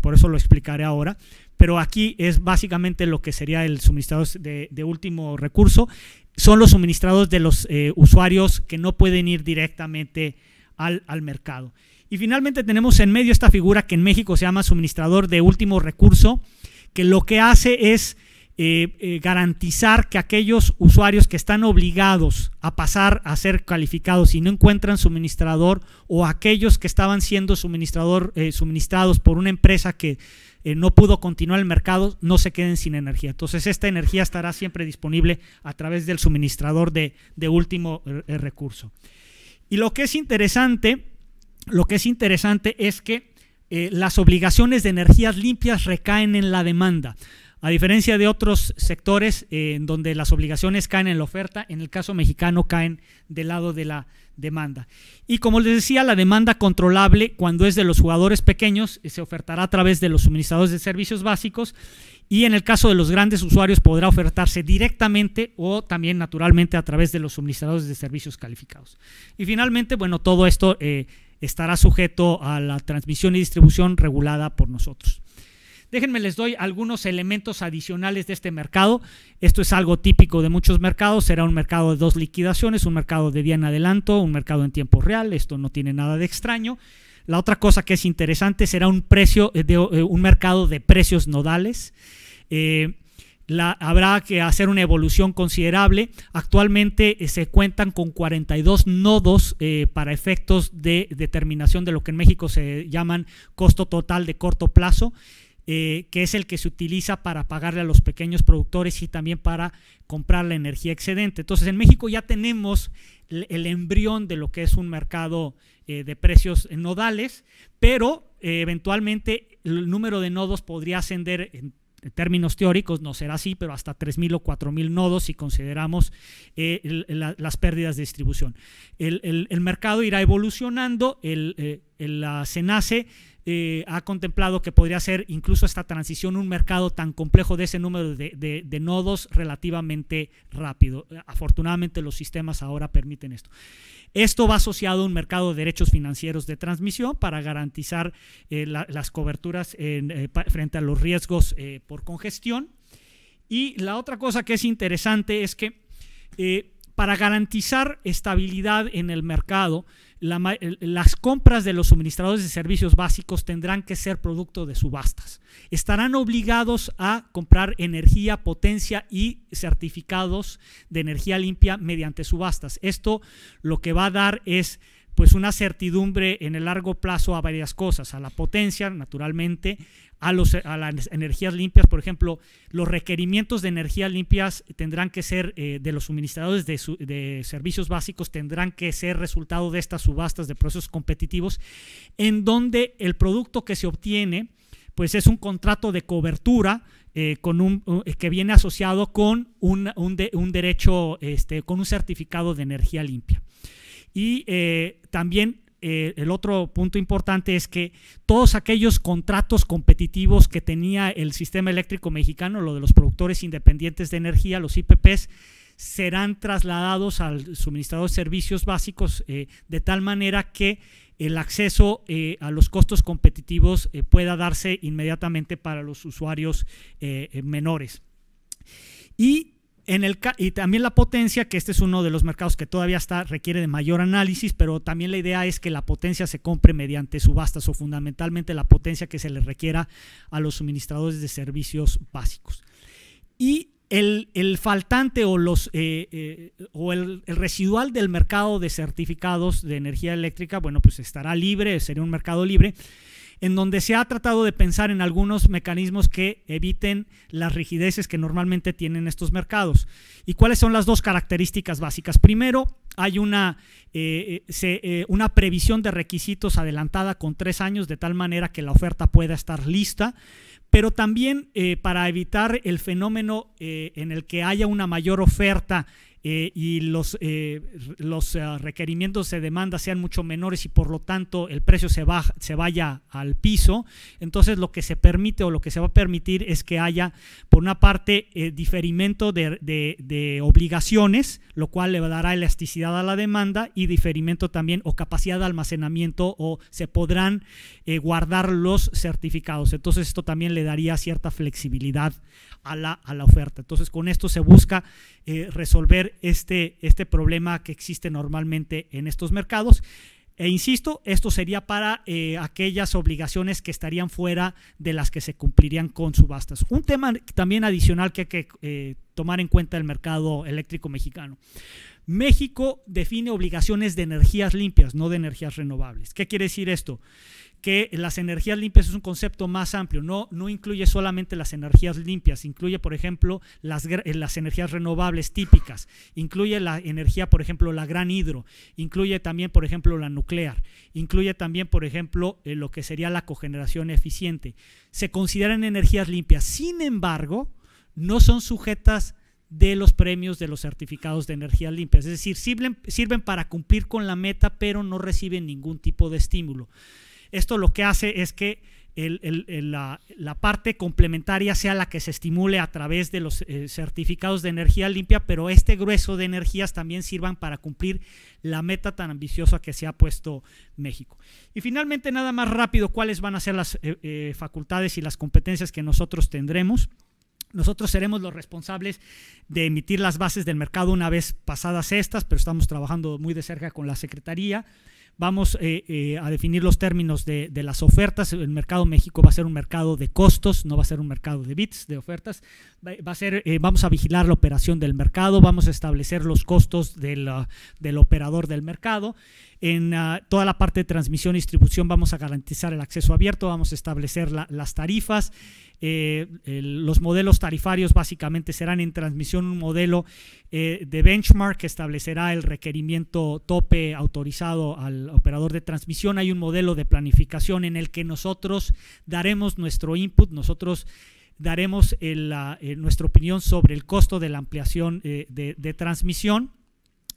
por eso lo explicaré ahora, pero aquí es básicamente lo que sería el suministrador de último recurso. Son los suministrados de los usuarios que no pueden ir directamente al mercado. Y finalmente tenemos en medio esta figura que en México se llama suministrador de último recurso, que lo que hace es eh, eh, garantizar que aquellos usuarios que están obligados a pasar a ser calificados y no encuentran suministrador o aquellos que estaban siendo suministrador, eh, suministrados por una empresa que no pudo continuar el mercado, no se queden sin energía. Entonces esta energía estará siempre disponible a través del suministrador de, de último recurso. Y lo que es interesante lo que es interesante es que eh, las obligaciones de energías limpias recaen en la demanda. A diferencia de otros sectores eh, en donde las obligaciones caen en la oferta, en el caso mexicano caen del lado de la demanda. Y como les decía, la demanda controlable cuando es de los jugadores pequeños eh, se ofertará a través de los suministradores de servicios básicos y en el caso de los grandes usuarios podrá ofertarse directamente o también naturalmente a través de los suministradores de servicios calificados. Y finalmente, bueno, todo esto estará sujeto a la transmisión y distribución regulada por nosotros. Déjenme les doy algunos elementos adicionales de este mercado. Esto es algo típico de muchos mercados. Será un mercado de dos liquidaciones, un mercado de día en adelanto, un mercado en tiempo real. Esto no tiene nada de extraño. La otra cosa que es interesante será un precio eh, de, eh, un mercado de precios nodales. Eh, habrá que hacer una evolución considerable. Actualmente eh, se cuentan con 42 nodos eh, para efectos de determinación de lo que en México se llaman costo total de corto plazo. Eh, que es el que se utiliza para pagarle a los pequeños productores y también para comprar la energía excedente. Entonces, en México ya tenemos el, embrión de lo que es un mercado de precios nodales, pero eventualmente el número de nodos podría ascender en en términos teóricos no será así, pero hasta 3.000 o 4.000 nodos si consideramos eh, las pérdidas de distribución. El, mercado irá evolucionando, eh, la SENACE eh, ha contemplado que podría ser incluso esta transición un mercado tan complejo de ese número de nodos relativamente rápido. Afortunadamente los sistemas ahora permiten esto. Esto va asociado a un mercado de derechos financieros de transmisión para garantizar eh, las coberturas eh, frente a los riesgos eh, por congestión. Y la otra cosa que es interesante es que para garantizar estabilidad en el mercado, las compras de los suministradores de servicios básicos tendrán que ser producto de subastas. Estarán obligados a comprar energía, potencia y certificados de energía limpia mediante subastas. Esto lo que va a dar es pues una certidumbre en el largo plazo a varias cosas, a la potencia, naturalmente, a, los, las energías limpias, por ejemplo, los requerimientos de energías limpias tendrán que ser, eh, de los suministradores de, servicios básicos, tendrán que ser resultado de estas subastas de procesos competitivos, en donde el producto que se obtiene, pues es un contrato de cobertura eh, con un, eh, que viene asociado con un, derecho, este, con un certificado de energía limpia. Y eh, también eh, el otro punto importante es que todos aquellos contratos competitivos que tenía el sistema eléctrico mexicano, lo de los productores independientes de energía, los IPPs, serán trasladados al suministrador de servicios básicos eh, de tal manera que el acceso a los costos competitivos pueda darse inmediatamente para los usuarios menores. Y y también la potencia, que este es uno de los mercados que todavía está, requiere de mayor análisis, pero también la idea es que la potencia se compre mediante subastas o fundamentalmente la potencia que se le requiera a los suministradores de servicios básicos. Y el, faltante o, los, eh, eh, o el, el, residual del mercado de certificados de energía eléctrica, bueno, pues estará libre, sería un mercado libre, en donde se ha tratado de pensar en algunos mecanismos que eviten las rigideces que normalmente tienen estos mercados. ¿Y cuáles son las dos características básicas? Primero, hay una, eh, eh, eh, una previsión de requisitos adelantada con tres años, de tal manera que la oferta pueda estar lista pero también para evitar el fenómeno en el que haya una mayor oferta eh, y los, eh, los eh, requerimientos de demanda sean mucho menores y por lo tanto el precio se, baja, se vaya al piso, entonces lo que se permite o lo que se va a permitir es que haya, por una parte, diferimiento diferimento de, obligaciones, lo cual le dará elasticidad a la demanda y diferimiento también o capacidad de almacenamiento o se podrán guardar los certificados. Entonces esto también le daría cierta flexibilidad a la, a la oferta. Entonces con esto se busca eh, resolver este, este problema que existe normalmente en estos mercados. E insisto, esto sería para eh, aquellas obligaciones que estarían fuera de las que se cumplirían con subastas. Un tema también adicional que hay que eh, tomar en cuenta el mercado eléctrico mexicano. México define obligaciones de energías limpias, no de energías renovables. ¿Qué quiere decir esto? que las energías limpias es un concepto más amplio, no, no incluye solamente las energías limpias, incluye, por ejemplo, las, eh, las energías renovables típicas, incluye la energía, por ejemplo, la gran hidro, incluye también, por ejemplo, la nuclear, incluye también, por ejemplo, eh, lo que sería la cogeneración eficiente. Se consideran energías limpias, sin embargo, no son sujetas de los premios de los certificados de energías limpias. Es decir, sirven para cumplir con la meta, pero no reciben ningún tipo de estímulo. Esto lo que hace es que la, parte complementaria sea la que se estimule a través de los eh, certificados de energía limpia, pero este grueso de energías también sirvan para cumplir la meta tan ambiciosa que se ha puesto México. Y finalmente, nada más rápido, cuáles van a ser las eh, eh, facultades y las competencias que nosotros tendremos. Nosotros seremos los responsables de emitir las bases del mercado una vez pasadas estas, pero estamos trabajando muy de cerca con la Secretaría vamos eh, eh, a definir los términos de, las ofertas. El mercado México va a ser un mercado de costos, no va a ser un mercado de bits, de ofertas. Va, a ser, eh, vamos a vigilar la operación del mercado, vamos a establecer los costos del operador del mercado. En ah, toda la parte de transmisión y distribución vamos a garantizar el acceso abierto, vamos a establecer las tarifas. Eh, los modelos tarifarios básicamente serán en transmisión un modelo eh, de benchmark que establecerá el requerimiento tope autorizado al operador de transmisión. Hay un modelo de planificación en el que nosotros daremos nuestro input, nosotros daremos ah, eh, nuestra opinión sobre el costo de la ampliación de transmisión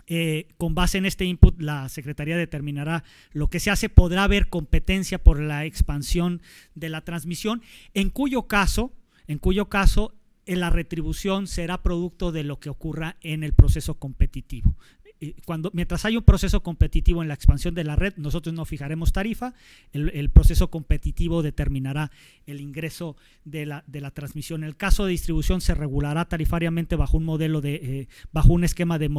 eh, con base en este input la Secretaría determinará lo que se hace. Podrá haber competencia por la expansión de la transmisión, en cuyo caso, en cuyo caso eh, la retribución será producto de lo que ocurra en el proceso competitivo. Eh, mientras hay un proceso competitivo en la expansión de la red, nosotros no fijaremos tarifa, el, proceso competitivo determinará el ingreso de la, transmisión. El caso de distribución se regulará tarifariamente bajo un modelo de, eh, bajo un esquema de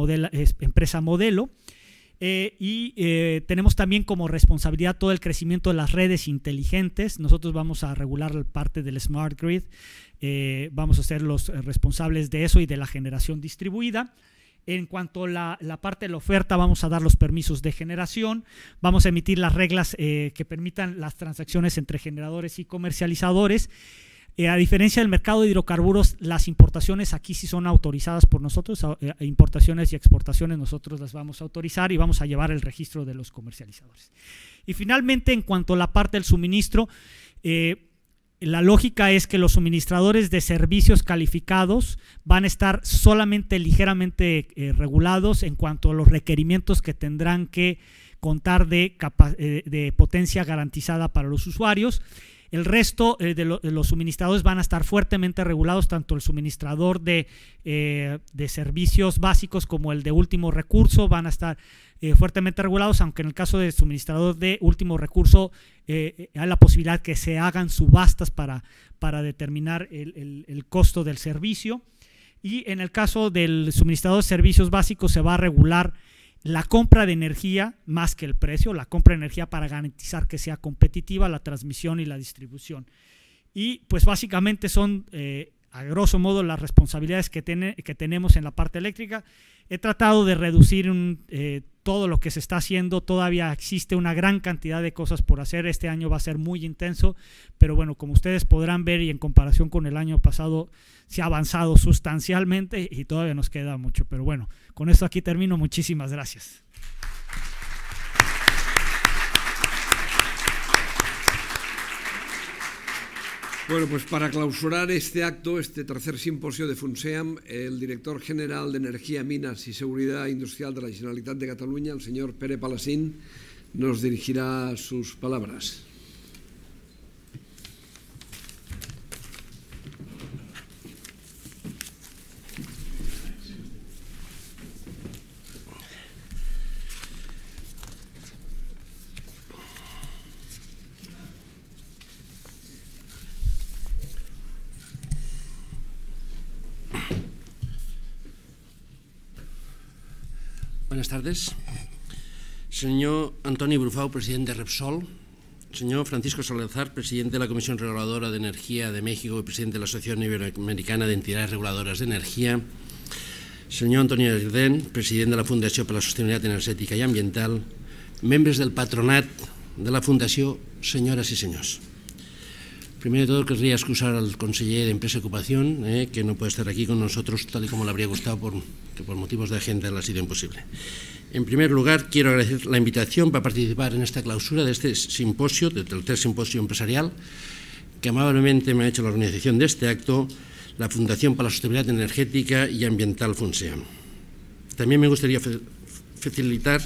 empresa modelo. Eh, y tenemos también como responsabilidad todo el crecimiento de las redes inteligentes. Nosotros vamos a regular parte del smart grid, vamos a ser los responsables de eso y de la generación distribuida. En cuanto a la, parte de la oferta, vamos a dar los permisos de generación, vamos a emitir las reglas eh, que permitan las transacciones entre generadores y comercializadores. Eh, a diferencia del mercado de hidrocarburos, las importaciones aquí sí son autorizadas por nosotros, eh, importaciones y exportaciones nosotros las vamos a autorizar y vamos a llevar el registro de los comercializadores. Y finalmente, en cuanto a la parte del suministro, la lógica es que los suministradores de servicios calificados van a estar solamente ligeramente eh, regulados en cuanto a los requerimientos que tendrán que contar de eh, potencia garantizada para los usuarios el resto eh, de, los suministradores van a estar fuertemente regulados, tanto el suministrador de, eh, servicios básicos como el de último recurso van a estar eh, fuertemente regulados, aunque en el caso del suministrador de último recurso hay la posibilidad que se hagan subastas para, determinar el costo del servicio. Y en el caso del suministrador de servicios básicos se va a regular la compra de energía más que el precio, la compra de energía para garantizar que sea competitiva la transmisión y la distribución. Y pues básicamente son, eh, a grosso modo, las responsabilidades que, que, tenemos en la parte eléctrica. He tratado de reducir eh, todo lo que se está haciendo, todavía existe una gran cantidad de cosas por hacer, este año va a ser muy intenso, pero bueno, como ustedes podrán ver y en comparación con el año pasado, se ha avanzado sustancialmente y todavía nos queda mucho, pero bueno, con esto aquí termino. Muchísimas gracias. Bueno, pues para clausurar este acto, este tercer simposio de FUNSEAM, el director general de Energía, Minas y Seguridad Industrial de la Generalitat de Cataluña, el señor Pere Palasín, nos dirigirá sus palabras. Buenas tardes. Señor Antonio Brufau, presidente de Repsol. Señor Francisco Salazar, presidente de la Comisión Reguladora de Energía de México y presidente de la Asociación Iberoamericana de Entidades Reguladoras de Energía. Señor Antonio Ardén, presidente de la Fundación para la Sostenibilidad Energética y Ambiental. Membres del patronat de la Fundación, señoras y señores. Primero de todo, querría excusar al conseller de Empresa y Ocupación, eh, que no puede estar aquí con nosotros tal y como le habría gustado, por, que por motivos de agenda le ha sido imposible. En primer lugar, quiero agradecer la invitación para participar en esta clausura de este simposio, del tercer simposio empresarial, que amablemente me ha hecho la organización de este acto, la Fundación para la Sostenibilidad Energética y Ambiental FUNSEA. También me gustaría facilitar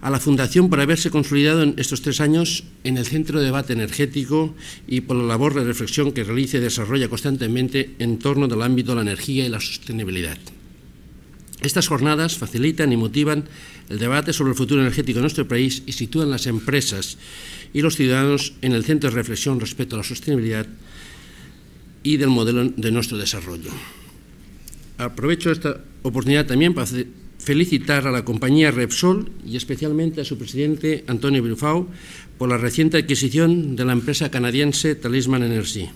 a la Fundación por haberse consolidado en estos tres años en el centro de debate energético y por la labor de reflexión que realiza y desarrolla constantemente en torno del ámbito de la energía y la sostenibilidad. Estas jornadas facilitan y motivan el debate sobre el futuro energético de nuestro país y sitúan las empresas y los ciudadanos en el centro de reflexión respecto a la sostenibilidad y del modelo de nuestro desarrollo. Aprovecho esta oportunidad también para felicitar a la compañía Repsol y especialmente a su presidente Antonio Bilfau por la reciente adquisición de la empresa canadiense Talisman Energy.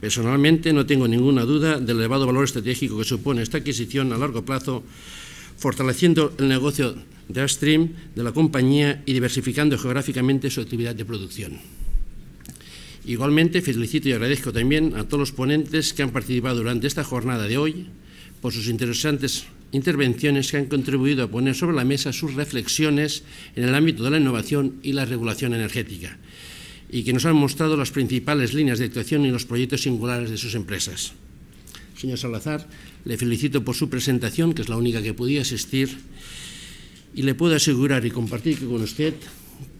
Personalmente no tengo ninguna duda del elevado valor estratégico que supone esta adquisición a largo plazo, fortaleciendo el negocio de upstream de la compañía y diversificando geográficamente su actividad de producción. Igualmente, felicito y agradezco también a todos los ponentes que han participado durante esta jornada de hoy por sus interesantes intervenciones que han contribuido a poner sobre la mesa sus reflexiones en el ámbito de la innovación y la regulación energética y que nos han mostrado las principales líneas de actuación y los proyectos singulares de sus empresas. Señor Salazar, le felicito por su presentación, que es la única que podía asistir, y le puedo asegurar y compartir con usted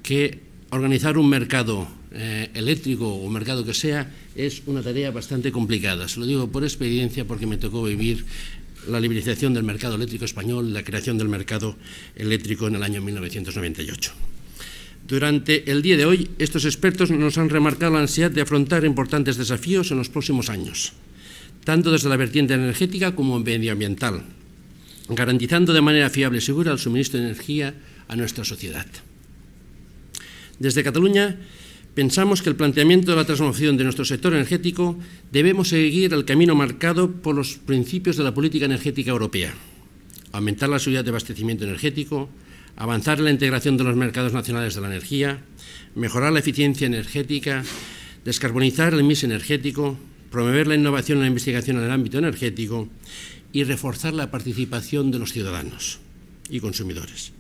que organizar un mercado eh, eléctrico o mercado que sea es una tarea bastante complicada. Se lo digo por experiencia porque me tocó vivir la liberalización del mercado eléctrico español y la creación del mercado eléctrico en el año 1998. Durante el día de hoy, estos expertos nos han remarcado la ansiedad de afrontar importantes desafíos en los próximos años, tanto desde la vertiente energética como medioambiental, garantizando de manera fiable y segura el suministro de energía a nuestra sociedad. Desde Cataluña pensamos que el planteamiento de la transformación de nuestro sector energético debemos seguir el camino marcado por los principios de la política energética europea. Aumentar la seguridad de abastecimiento energético, avanzar en la integración de los mercados nacionales de la energía, mejorar la eficiencia energética, descarbonizar el mix energético, promover la innovación y la investigación en el ámbito energético y reforzar la participación de los ciudadanos y consumidores.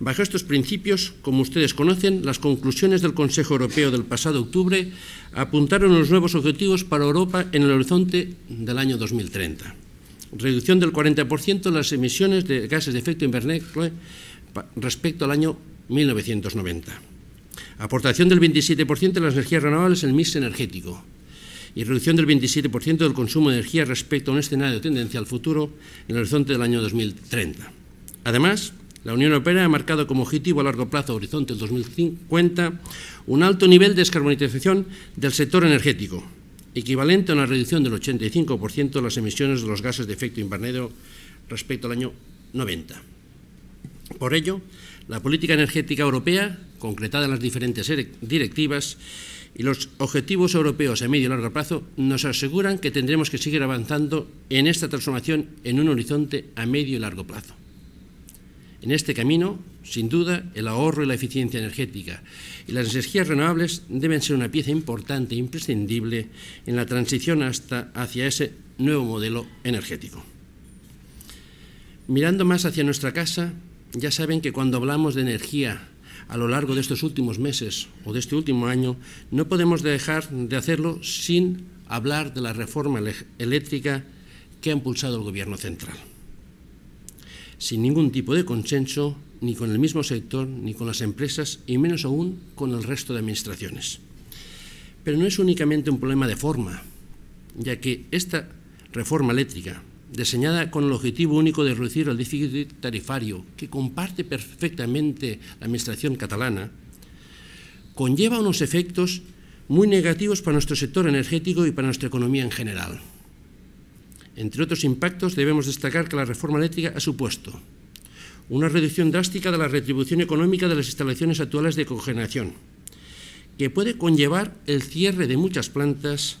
Bajo estos principios, como ustedes conocen, las conclusiones del Consejo Europeo del pasado octubre apuntaron los nuevos objetivos para Europa en el horizonte del año 2030. Reducción del 40% de las emisiones de gases de efecto invernadero respecto al año 1990. Aportación del 27% de las energías renovables en el mix energético, y reducción del 27% del consumo de energía respecto a un escenario tendencial futuro en el horizonte del año 2030. Además, la Unión Europea ha marcado como objetivo a largo plazo, horizonte 2050, un alto nivel de descarbonización del sector energético, equivalente a una reducción del 85% de las emisiones de los gases de efecto invernadero respecto al año 90. Por ello, la política energética europea, concretada en las diferentes directivas, y los objetivos europeos a medio y largo plazo nos aseguran que tendremos que seguir avanzando en esta transformación en un horizonte a medio y largo plazo. En este camino, sin duda, el ahorro y la eficiencia energética y las energías renovables deben ser una pieza importante e imprescindible en la transición hasta, hacia ese nuevo modelo energético. Mirando más hacia nuestra casa, ya saben que cuando hablamos de energía a lo largo de estos últimos meses o de este último año, no podemos dejar de hacerlo sin hablar de la reforma eléctrica que ha impulsado el Gobierno central sin ningún tipo de consenso, ni con el mismo sector, ni con las empresas y menos aún con el resto de administraciones. Pero no es únicamente un problema de forma, ya que esta reforma eléctrica, diseñada con el objetivo único de reducir el déficit tarifario que comparte perfectamente la Administración catalana, conlleva unos efectos muy negativos para nuestro sector energético y para nuestra economía en general. Entre otros impactos, debemos destacar que la reforma eléctrica ha supuesto una reducción drástica de la retribución económica de las instalaciones actuales de cogeneración, que puede conllevar el cierre de muchas plantas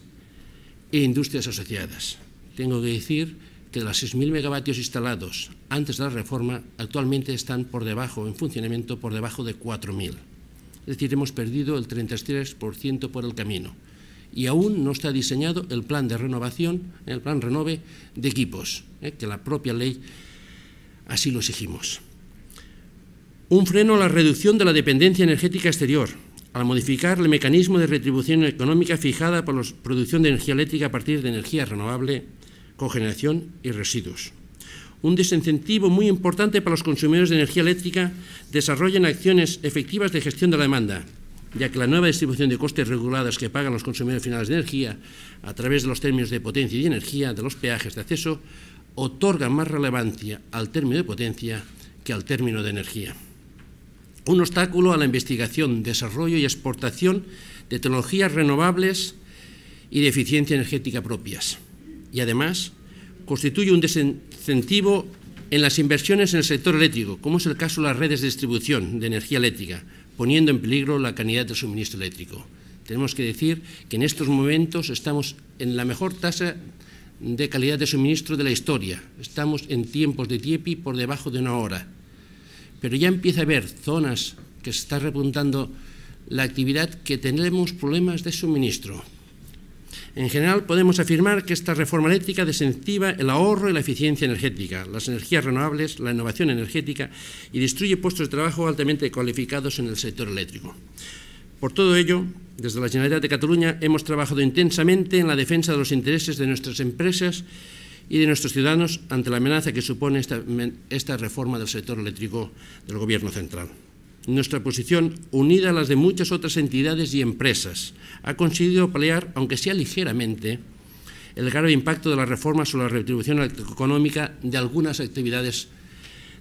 e industrias asociadas. Tengo que decir que las 6.000 megavatios instalados antes de la reforma, actualmente están por debajo, en funcionamiento, por debajo de 4.000. Es decir, hemos perdido el 33% por el camino y aún no está diseñado el plan de renovación, eh, el plan renove de equipos, eh, que la propia ley así lo exigimos. Un freno a la reducción de la dependencia energética exterior, al modificar el mecanismo de retribución económica fijada por la producción de energía eléctrica a partir de energía renovable, cogeneración y residuos. Un desincentivo muy importante para los consumidores de energía eléctrica desarrollan acciones efectivas de gestión de la demanda, ya que la nueva distribución de costes regulados que pagan los consumidores finales de energía a través de los términos de potencia y de energía de los peajes de acceso otorga más relevancia al término de potencia que al término de energía. Un obstáculo a la investigación, desarrollo y exportación de tecnologías renovables y de eficiencia energética propias. Y además, constituye un desincentivo en las inversiones en el sector eléctrico, como es el caso de las redes de distribución de energía eléctrica, poniendo en peligro la calidad del suministro eléctrico. Tenemos que decir que en estos momentos estamos en la mejor tasa de calidad de suministro de la historia. Estamos en tiempos de TIEPI por debajo de una hora. Pero ya empieza a haber zonas que se está repuntando la actividad que tenemos problemas de suministro. En general, podemos afirmar que esta reforma eléctrica desincentiva el ahorro y la eficiencia energética, las energías renovables, la innovación energética y destruye puestos de trabajo altamente cualificados en el sector eléctrico. Por todo ello, desde la Generalitat de Cataluña hemos trabajado intensamente en la defensa de los intereses de nuestras empresas y de nuestros ciudadanos ante la amenaza que supone esta reforma del sector eléctrico del Gobierno central. Nuestra posición, unida a las de muchas otras entidades y empresas, ha conseguido paliar, aunque sea ligeramente, el grave impacto de las reformas sobre la retribución económica de algunas actividades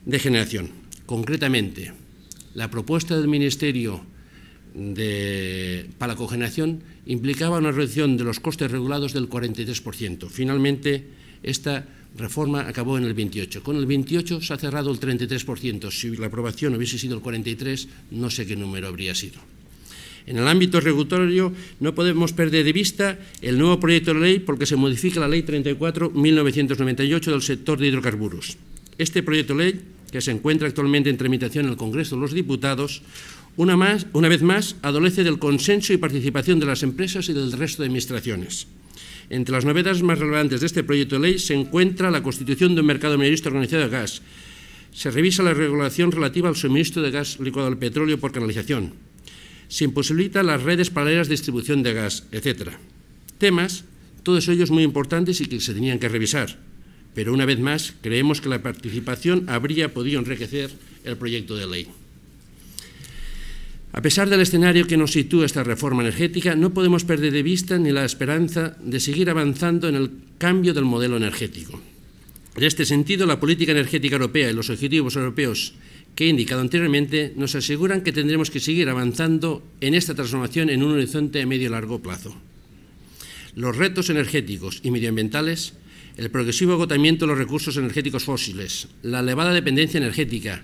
de generación. Concretamente, la propuesta del Ministerio de, para la cogeneración implicaba una reducción de los costes regulados del 43%. Finalmente, esta reforma acabó en el 28. Con el 28 se ha cerrado el 33%. Si la aprobación hubiese sido el 43, no sé qué número habría sido. En el ámbito regulatorio no podemos perder de vista el nuevo proyecto de ley porque se modifica la Ley 34/1998 del sector de hidrocarburos. Este proyecto de ley, que se encuentra actualmente en tramitación en el Congreso de los Diputados, una, más, una vez más adolece del consenso y participación de las empresas y del resto de administraciones. Entre las novedades más relevantes de este proyecto de ley se encuentra la constitución de un mercado minorista organizado de gas. Se revisa la regulación relativa al suministro de gas licuado al petróleo por canalización. Se imposibilita las redes paralelas de distribución de gas, etc. Temas, todos ellos muy importantes y que se tenían que revisar. Pero una vez más, creemos que la participación habría podido enriquecer el proyecto de ley. A pesar del escenario que nos sitúa esta reforma energética, no podemos perder de vista ni la esperanza de seguir avanzando en el cambio del modelo energético. En este sentido, la política energética europea y los objetivos europeos que he indicado anteriormente nos aseguran que tendremos que seguir avanzando en esta transformación en un horizonte a medio y largo plazo. Los retos energéticos y medioambientales, el progresivo agotamiento de los recursos energéticos fósiles, la elevada dependencia energética,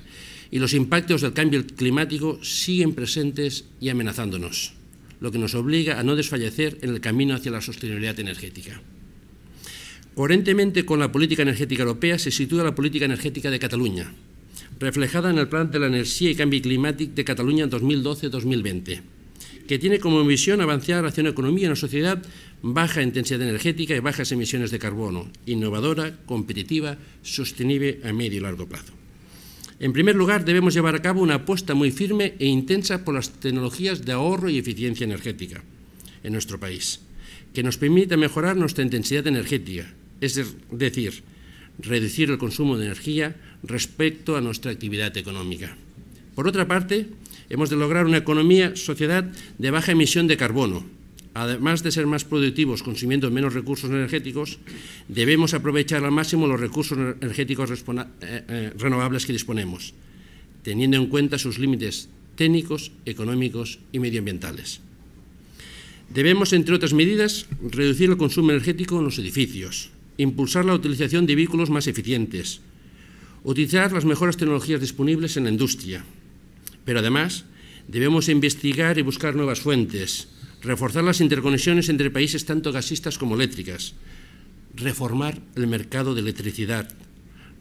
y los impactos del cambio climático siguen presentes y amenazándonos, lo que nos obliga a no desfallecer en el camino hacia la sostenibilidad energética. Coherentemente con la política energética europea se sitúa la política energética de Cataluña, reflejada en el Plan de la Energía y Cambio Climático de Cataluña 2012-2020, que tiene como misión avanzar hacia una economía y una sociedad baja intensidad energética y bajas emisiones de carbono, innovadora, competitiva, sostenible a medio y largo plazo. En primer lugar, debemos llevar a cabo una apuesta muy firme e intensa por las tecnologías de ahorro y eficiencia energética en nuestro país, que nos permita mejorar nuestra intensidad energética, es decir, reducir el consumo de energía respecto a nuestra actividad económica. Por otra parte, hemos de lograr una economía sociedad de baja emisión de carbono, además de ser más productivos consumiendo menos recursos energéticos, debemos aprovechar al máximo los recursos energéticos eh, eh, renovables que disponemos, teniendo en cuenta sus límites técnicos, económicos y medioambientales. Debemos, entre otras medidas, reducir el consumo energético en los edificios, impulsar la utilización de vehículos más eficientes, utilizar las mejores tecnologías disponibles en la industria, pero además debemos investigar y buscar nuevas fuentes, reforzar las interconexiones entre países tanto gasistas como eléctricas, reformar el mercado de electricidad,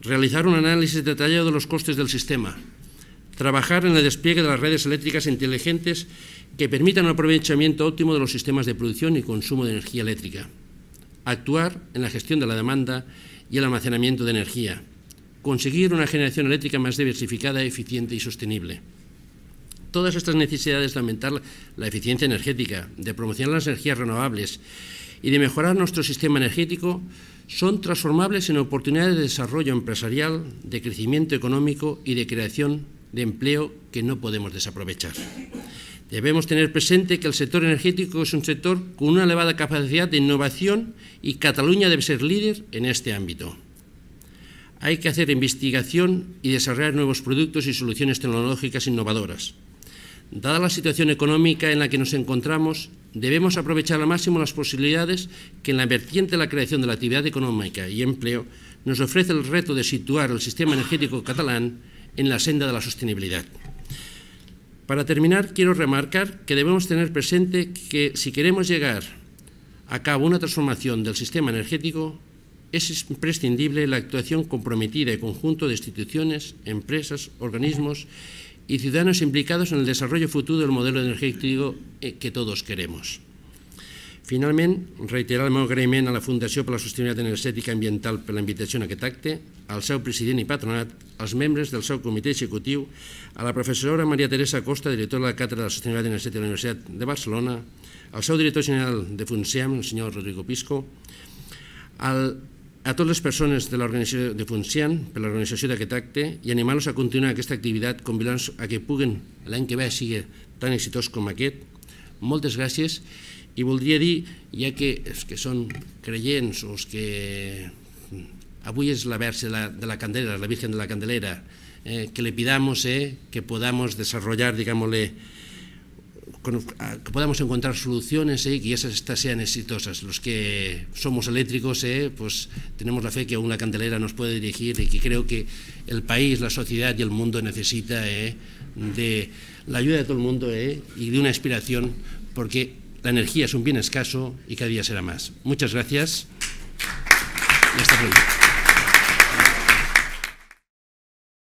realizar un análisis detallado de los costes del sistema, trabajar en el despliegue de las redes eléctricas inteligentes que permitan un aprovechamiento óptimo de los sistemas de producción y consumo de energía eléctrica, actuar en la gestión de la demanda y el almacenamiento de energía, conseguir una generación eléctrica más diversificada, eficiente y sostenible todas estas necesidades de aumentar la eficiencia energética, de promocionar las energías renovables y de mejorar nuestro sistema energético son transformables en oportunidades de desarrollo empresarial, de crecimiento económico y de creación de empleo que no podemos desaprovechar. Debemos tener presente que el sector energético es un sector con una elevada capacidad de innovación y Cataluña debe ser líder en este ámbito. Hay que hacer investigación y desarrollar nuevos productos y soluciones tecnológicas innovadoras. Dada la situación económica en la que nos encontramos, debemos aprovechar al máximo las posibilidades que en la vertiente de la creación de la actividad económica y empleo nos ofrece el reto de situar el sistema energético catalán en la senda de la sostenibilidad. Para terminar, quiero remarcar que debemos tener presente que si queremos llegar a cabo una transformación del sistema energético, es imprescindible la actuación comprometida y conjunto de instituciones, empresas, organismos y ciudadanos implicados en el desarrollo futuro del modelo energètic eh, que tots queremos. Finalment, reiterar el meu agraïment a la Fundació per la Sostenibilitat Energètica Ambiental per la invitació en aquest acte, al seu president i patronat, als membres del seu comitè executiu, a la professora Maria Teresa Costa, directora de la Càtedra de la Sostenibilitat Energètica de la Universitat de Barcelona, al seu director general de FUNCEAM, el senyor Rodrigo Pisco, al a totes les persones de l'organització de Funcian per l'organització d'aquest acte i animar-los a continuar aquesta activitat convidant-los a que puguen l'any que ve sigui tan exitós com aquest. Moltes gràcies i voldria dir, ja que els que són creients o els que avui és la verge de la, de la Candelera, la Virgen de la Candelera, eh, que le pidamos eh, que podamos desarrollar, digámosle, que podamos encontrar soluciones eh, y que esas sean exitosas. Los que somos eléctricos, eh, pues tenemos la fe que aún la candelera nos puede dirigir y que creo que el país, la sociedad y el mundo necesita eh, de la ayuda de todo el mundo y de una inspiración, porque la energía es un bien escaso y cada día será más. Muchas gracias hasta pronto.